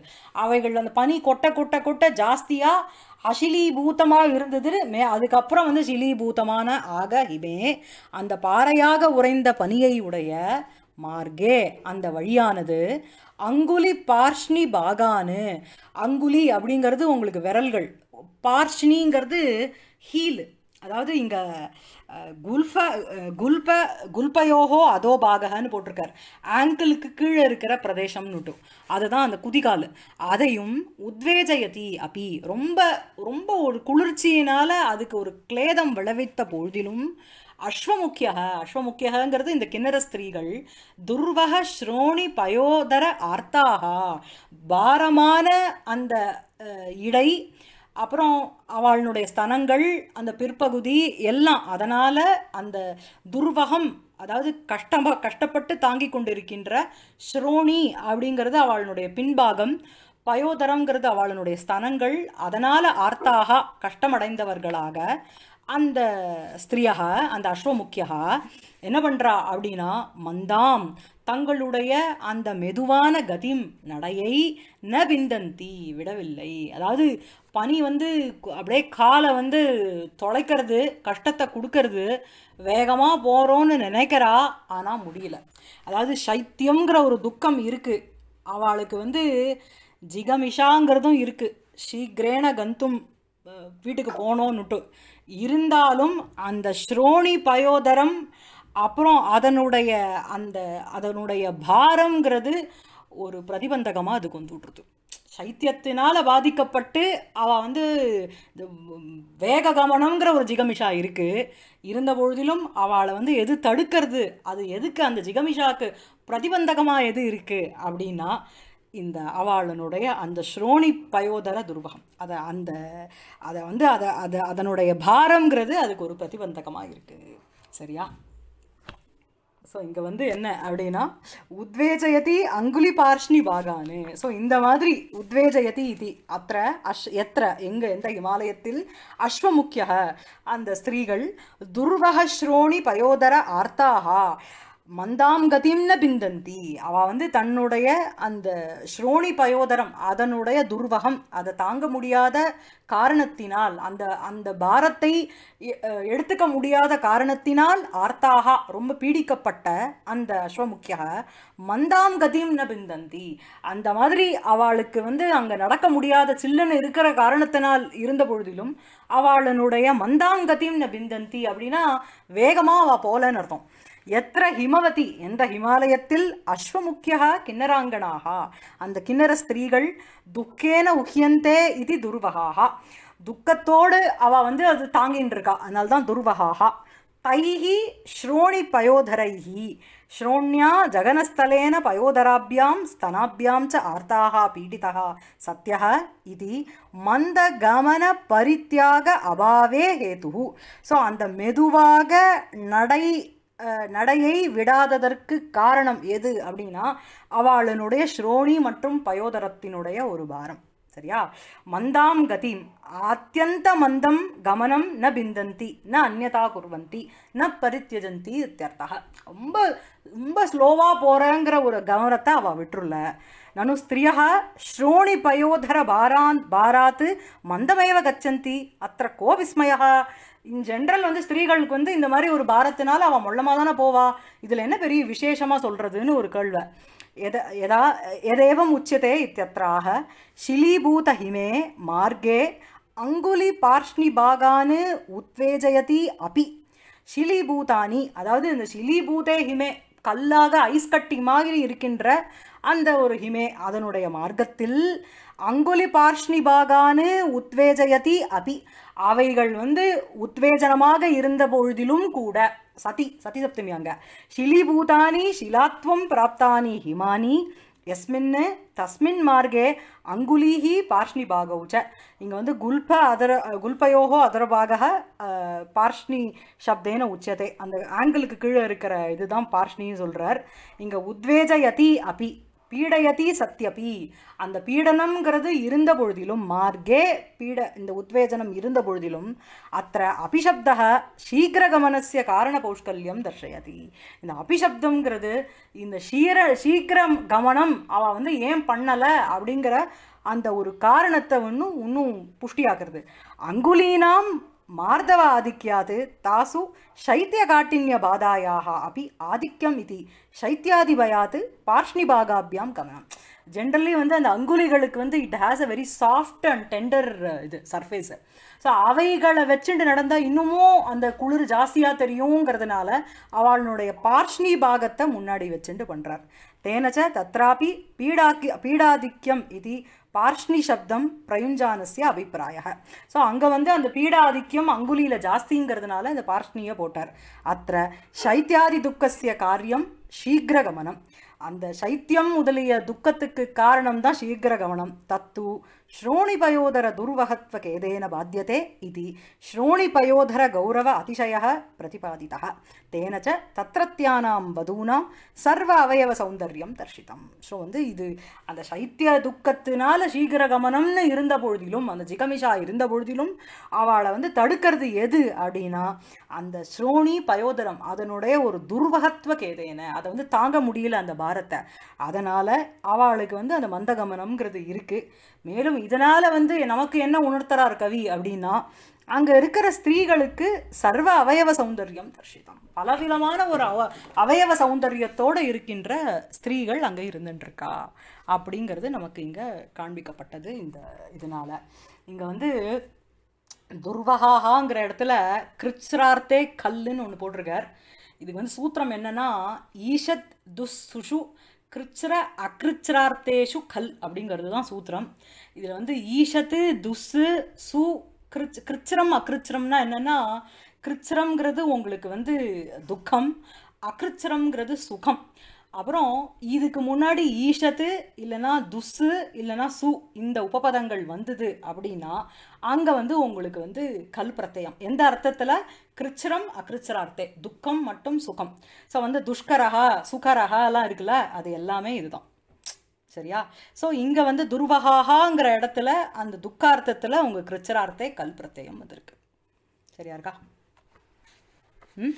அவைகள் அந்த பனி கொட்ட கொட்ட கொட்ட ஜாஸ்தியாக அசிலீபூத்தமாக இருந்தது மே அதுக்கப்புறம் வந்து சிலீபூத்தமான ஆக இமே அந்த பாறையாக உறைந்த பனியை உடைய மார்கே அந்த வழியானது அங்குலி பார்ஷ்ணி பாகானு அங்குலி அப்படிங்கிறது உங்களுக்கு விரல்கள் பார்ஷ்ணிங்கிறது ஹீல் அதாவது இங்கே குல்ஃப குல்ப குல்பயோகோ அதோ பாகன்னு போட்டிருக்கார் ஆங்கிளுக்கு கீழே இருக்கிற பிரதேசம்னுட்டு அதுதான் அந்த குதிகால் அதையும் உத்வேஜயதி அப்பி ரொம்ப ரொம்ப ஒரு குளிர்ச்சியினால் அதுக்கு ஒரு கிளேதம் விளைவித்த பொழுதிலும் அஸ்வமுக்கியா அஸ்வமுக்கியகங்கிறது இந்த கிண்ணற ஸ்திரீகள் துர்வக ஸ்ரோணி பயோதர ஆர்த்தாக பாரமான அந்த இடை அப்புறம் அவளுடைய ஸ்தனங்கள் அந்த பிற்பகுதி எல்லாம் அதனால் அந்த துர்வகம் அதாவது கஷ்டமாக கஷ்டப்பட்டு தாங்கி கொண்டிருக்கின்ற ஸ்ரோணி அப்படிங்கிறது அவளுடைய பின்பாகம் பயோதரங்கிறது அவளுடைய ஸ்தனங்கள் அதனால் ஆர்த்தாக கஷ்டமடைந்தவர்களாக அந்த ஸ்திரீயாக அந்த அஸ்வமுக்கியா என்ன பண்ணுறா அப்படின்னா மந்தாம் தங்களுடைய அந்த மெதுவான கதிம் நடையை ந பிந்தந்தி விடவில்லை அதாவது பனி வந்து அப்படியே காலை வந்து தொலைக்கிறது கஷ்டத்தை கொடுக்கறது வேகமாக போகிறோன்னு நினைக்கிறா ஆனால் முடியல அதாவது சைத்தியங்கிற ஒரு துக்கம் இருக்குது அவளுக்கு வந்து ஜிகமிஷாங்கிறதும் இருக்குது சீக்கிரேன கந்தும் வீட்டுக்கு போனோன்னுட்டு இருந்தாலும் அந்த ஸ்ரோணி பயோதரம் அப்புறம் அதனுடைய அந்த அதனுடைய பாரங்கிறது ஒரு பிரதிபந்தகமாக அதுக்கு வந்துடுறது சைத்தியத்தினால் பாதிக்கப்பட்டு அவள் வந்து வேக கவனங்கிற ஒரு ஜிகமிஷா இருக்குது இருந்த பொழுதிலும் அவளை வந்து எது தடுக்கிறது அது எதுக்கு அந்த ஜிகமிஷாவுக்கு பிரதிபந்தகமாக எது இருக்குது அப்படின்னா இந்த அவாளனுடைய அந்த ஸ்ரோணி பயோதர துர்வகம் அதை அந்த அதை வந்து அதை அதை அதனுடைய பாரங்கிறது அதுக்கு ஒரு பிரதிபந்தகமாக இருக்குது சரியா ஸோ இங்கே வந்து என்ன அப்படின்னா உத்வேஜயதி அங்குலி பார்ஷ்ணி பாகானு ஸோ இந்த மாதிரி உத்வேஜயதி இது அத்த அஷ் எத்த எங்கே எந்த இமாலயத்தில் அஸ்வமுக்கிய அந்த ஸ்திரீகள் துர்வக ஸ்ரோணி பயோதர ஆர்த்தாகா மந்தாம் கதிம்ன பிந்தந்தி அவ வந்து தன்னுடைய அந்த ஸ்ரோணி பயோதரம் அதனுடைய துர்வகம் அதை தாங்க முடியாத காரணத்தினால் அந்த அந்த பாரத்தை எடுத்துக்க முடியாத காரணத்தினால் ஆர்த்தாகா ரொம்ப பீடிக்கப்பட்ட அந்த அஸ்வமுக்கிய மந்தாம் கதிம்ன பிந்தந்தி அந்த மாதிரி அவளுக்கு வந்து அங்கே நடக்க முடியாத சில்லுன்னு இருக்கிற காரணத்தினால் இருந்த பொழுதிலும் அவளனுடைய மந்தாம் கதிம்ன பிந்தந்தி அப்படின்னா வேகமாக அவள் போலன்னு அர்த்தம் எத்திர ஹிமவதி எந்த ஹிமாலயத்தில் அஸ்வமுக்கியா கிண்ணராங்கனாக அந்த கிண்ணர ஸ்திரீகள் துக்கேன உஹியந்தே இது துர்வகாக துக்கத்தோடு அவ வந்து அது தாங்கின்னு இருக்கா அதனால தான் துர்வகாகா தைஹி ஸ்ரோணி பயோதரைஹி ஸ்ரோண்யா ஜகனஸ்தலேன பயோதராபியாம் ஸ்தனாபியாம் ச ஆர்த்தாக பீடிதா சத்யா இது மந்த கமன பரித்தியாக அபாவே ஹேது ஸோ அந்த மெதுவாக நடை நடையை விடாததற்கு காரணம் எது அப்படின்னா அவளுடைய ஸ்ரோணி மற்றும் பயோதரத்தினுடைய ஒரு பாரம் சரியா மந்தாம் கதிம் அத்தியந்த மந்தம் கமனம் ந பிந்தந்தி ந அந்நதா குர்வந்தி ந பரித்தியஜந்தி இத்தியர்த்தாக ரொம்ப ரொம்ப ஸ்லோவாக போகிறேங்கிற ஒரு கவனத்தை அவள் விட்டுருல நனு ஸ்திரியா ஸ்ரோணி பயோதர பாராந்த் பாராத்து மந்தமேவ கச்சந்தி அத்த கோ விஸ்மயா இன் ஜென்ரல் வந்து ஸ்திரீகளுக்கு வந்து இந்த மாதிரி ஒரு பாரத்தினால அவன் மொள்ளமாக தானே போவா இதில் என்ன பெரிய விசேஷமாக சொல்கிறதுன்னு ஒரு கேள்வை எத எதா எதேவம் உச்சதே இத்தியத்ராக ஷிலீபூத ஹிமே மார்கே அங்குலி பார்ஷ்ணி பாகானு உத்வேஜயதி அபி ஷிலிபூதானி அதாவது இந்த ஷிலிபூதே ஹிமே கல்லாக ஐஸ் கட்டி மாதிரி இருக்கின்ற அந்த ஒரு ஹிமே அதனுடைய மார்க்கத்தில் அங்குலி பார்ஷ்ணிபாகான்னு உத்வேஜயதி அபி அவைகள் வந்து உத்வேஜனமாக இருந்த பொழுதிலும் கூட சதி சதி சப்தமி அங்க ஷிலிபூதானி ஷிலாத்வம் பிராப்தானி ஹிமானி எஸ்மின்னு தஸ்மின் மார்கே அங்குலீஹி பார்ஷ்ணி பாகவுச்ச இங்கே வந்து குல்ப அதர குல்பயோகோ அதரபாக பார்ஷ்ணி சப்தேன உச்சத்தை அந்த ஆங்கிளுக்கு கீழே இருக்கிற இதுதான் பார்ஷ்ணின்னு சொல்கிறார் இங்கே உத்வேஜயதி அபி பீடயதி சத்தியபி அந்த பீடனம்ங்கிறது இருந்த பொழுதிலும் மார்க்கே பீட இந்த உத்வேஜனம் இருந்த பொழுதிலும் அத்த அபிஷப்த சீக்கிரகமனசிய காரண பௌஷ்கல்யம் தர்ஷயதி இந்த அபிஷப்தம்ங்கிறது இந்த சீர சீக்கிரம் கவனம் அவ வந்து ஏன் பண்ணலை அப்படிங்கிற அந்த ஒரு காரணத்தை ஒன்றும் இன்னும் புஷ்டியாக்குறது அங்குலீனாம் மார்தவ ஆதிக்கியாது தாசு சைத்தியகாட்டின்யபாதாயாக அப்படி ஆதிக்கம் இது சைத்தியாதிபயாத் பார்ஷ்ணிபாகாபியாம் கவனம் ஜென்ரலி வந்து அந்த அங்குலிகளுக்கு வந்து it has a very soft and tender இது சர்ஃபேஸு ஸோ அவைகளை வச்சுட்டு நடந்தால் இன்னமும் அந்த குளிர் ஜாஸ்தியாக தெரியுங்கிறதுனால அவளுடைய பார்ஷ்ணி பாகத்தை முன்னாடி வச்சுட்டு பண்ணுறார் தேனச்ச தத்ராபி பீடாக்கி பீடாதிக்கம் இது பார்ஷ்ணி சப்தம் பிரயுஞ்சானசிய அபிப்பிராய ஸோ அங்கே வந்து அந்த பீடாதிக்கம் அங்குலியில் ஜாஸ்திங்கிறதுனால அந்த பார்ஷ்னியை போட்டார் அத்த சைத்தியாதி துக்கசிய காரியம் சீக்கிரகமனம் அந்த சைத்தியம் முதலிய துக்கத்துக்கு காரணம் தான் சீக்கிரகமனம் தத்து श्रोणिपयोधरदुर्वहत्वकेदेन बाध्यते इति श्रोणिपयोधरगौरव अतिशयः प्रतिपादितः तेन च तत्रत्यानां वधूनां சர்வ அவயவ சௌந்தர்யம் தர்ஷிதம் ஸோ வந்து இது அந்த சைத்திய துக்கத்தினால சீக்கிர கமனம்னு இருந்த பொழுதிலும் அந்த ஜிகமிஷா இருந்த பொழுதிலும் அவளை வந்து தடுக்கிறது எது அப்படின்னா அந்த ஸ்ரோணி பயோதரம் அதனுடைய ஒரு துர்வகத்துவ கேதேன அதை வந்து தாங்க முடியல அந்த பாரத்தை அதனால் அவளுக்கு வந்து அந்த மந்த கமனம்ங்கிறது இருக்குது மேலும் இதனால் வந்து நமக்கு என்ன உணர்த்தறார் கவி அப்படின்னா அங்கே இருக்கிற ஸ்திரீகளுக்கு சர்வ அவயவ சௌந்தரியம் தர்ஷிதம் பலவிதமான ஒரு அவ அவயவ சௌந்தரியத்தோடு இருக்கின்ற ஸ்திரீகள் அங்கே இருந்துட்டுருக்கா அப்படிங்கிறது நமக்கு இங்கே காண்பிக்கப்பட்டது இந்த இதனால் இங்கே வந்து துர்வகாகாங்கிற இடத்துல கிருச்ரார்த்தே கல்லுன்னு ஒன்று போட்டிருக்கார் இதுக்கு வந்து சூத்திரம் என்னன்னா ஈஷத் துஷு கிருச்சிர அக்ருச்சிரார்த்தேஷு கல் அப்படிங்கிறது தான் சூத்திரம் இதில் வந்து ஈஷத்து துசு சு கிருச் கிருச்சிரம் அக்ருச்சிரம்னா என்னென்னா கிருச்சிரம்ங்கிறது உங்களுக்கு வந்து துக்கம் அக்ருச்சிரம்ங்கிறது சுகம் அப்புறம் இதுக்கு முன்னாடி ஈஷத்து இல்லைனா துஸ்ஸு இல்லைனா சு இந்த உபபதங்கள் வந்தது அப்படின்னா அங்கே வந்து உங்களுக்கு வந்து கல் பிரத்தயம் எந்த அர்த்தத்தில் கிருச்சரம் அக்ரிச்சரார்த்தே துக்கம் மட்டும் சுகம் ஸோ வந்து துஷ்கரகா சுகரகாலாம் இருக்குல்ல அது எல்லாமே இதுதான் சரியா ஸோ இங்கே வந்து துர்வகாங்கிற இடத்துல அந்த துக்கார்த்தத்தில் உங்கள் கிருச்சரார்த்தே கல் பிரத்தயம் வந்திருக்கு சரியா இருக்கா ம்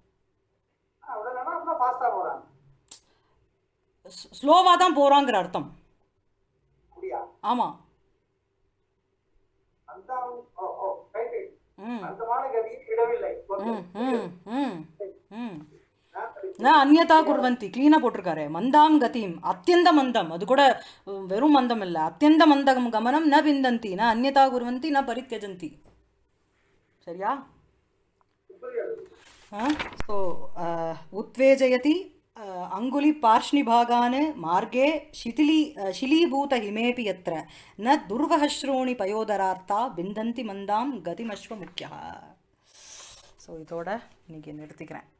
ஸ்லோவாக தான் போகிறாங்கிற அர்த்தம் ஆமாம் அந்நதா குர்வந்தி கிளீனா போட்டிருக்காரு மந்தாம் கதிம் அத்தியந்த மந்தம் அது கூட வெறும் மந்தம் இல்ல அத்தியந்த மந்தகம் கமனம் ந பிந்தந்தி ந அந்நதா குர்வந்தி ந பரித்தியஜந்தி சரியா ஸோ உத்வேஜயதி अङ्गुलिपार्ष्णिभागान् मार्गे शिथिली शिलीभूतहिमेऽपि यत्र न दुर्वहश्रोणि பயோதரார்த்தா பிந்தந்தி மந்தாம் கதிமஸ்வ முக்கியா ஸோ இதோட இன்றைக்கி நிறுத்திக்கிறேன்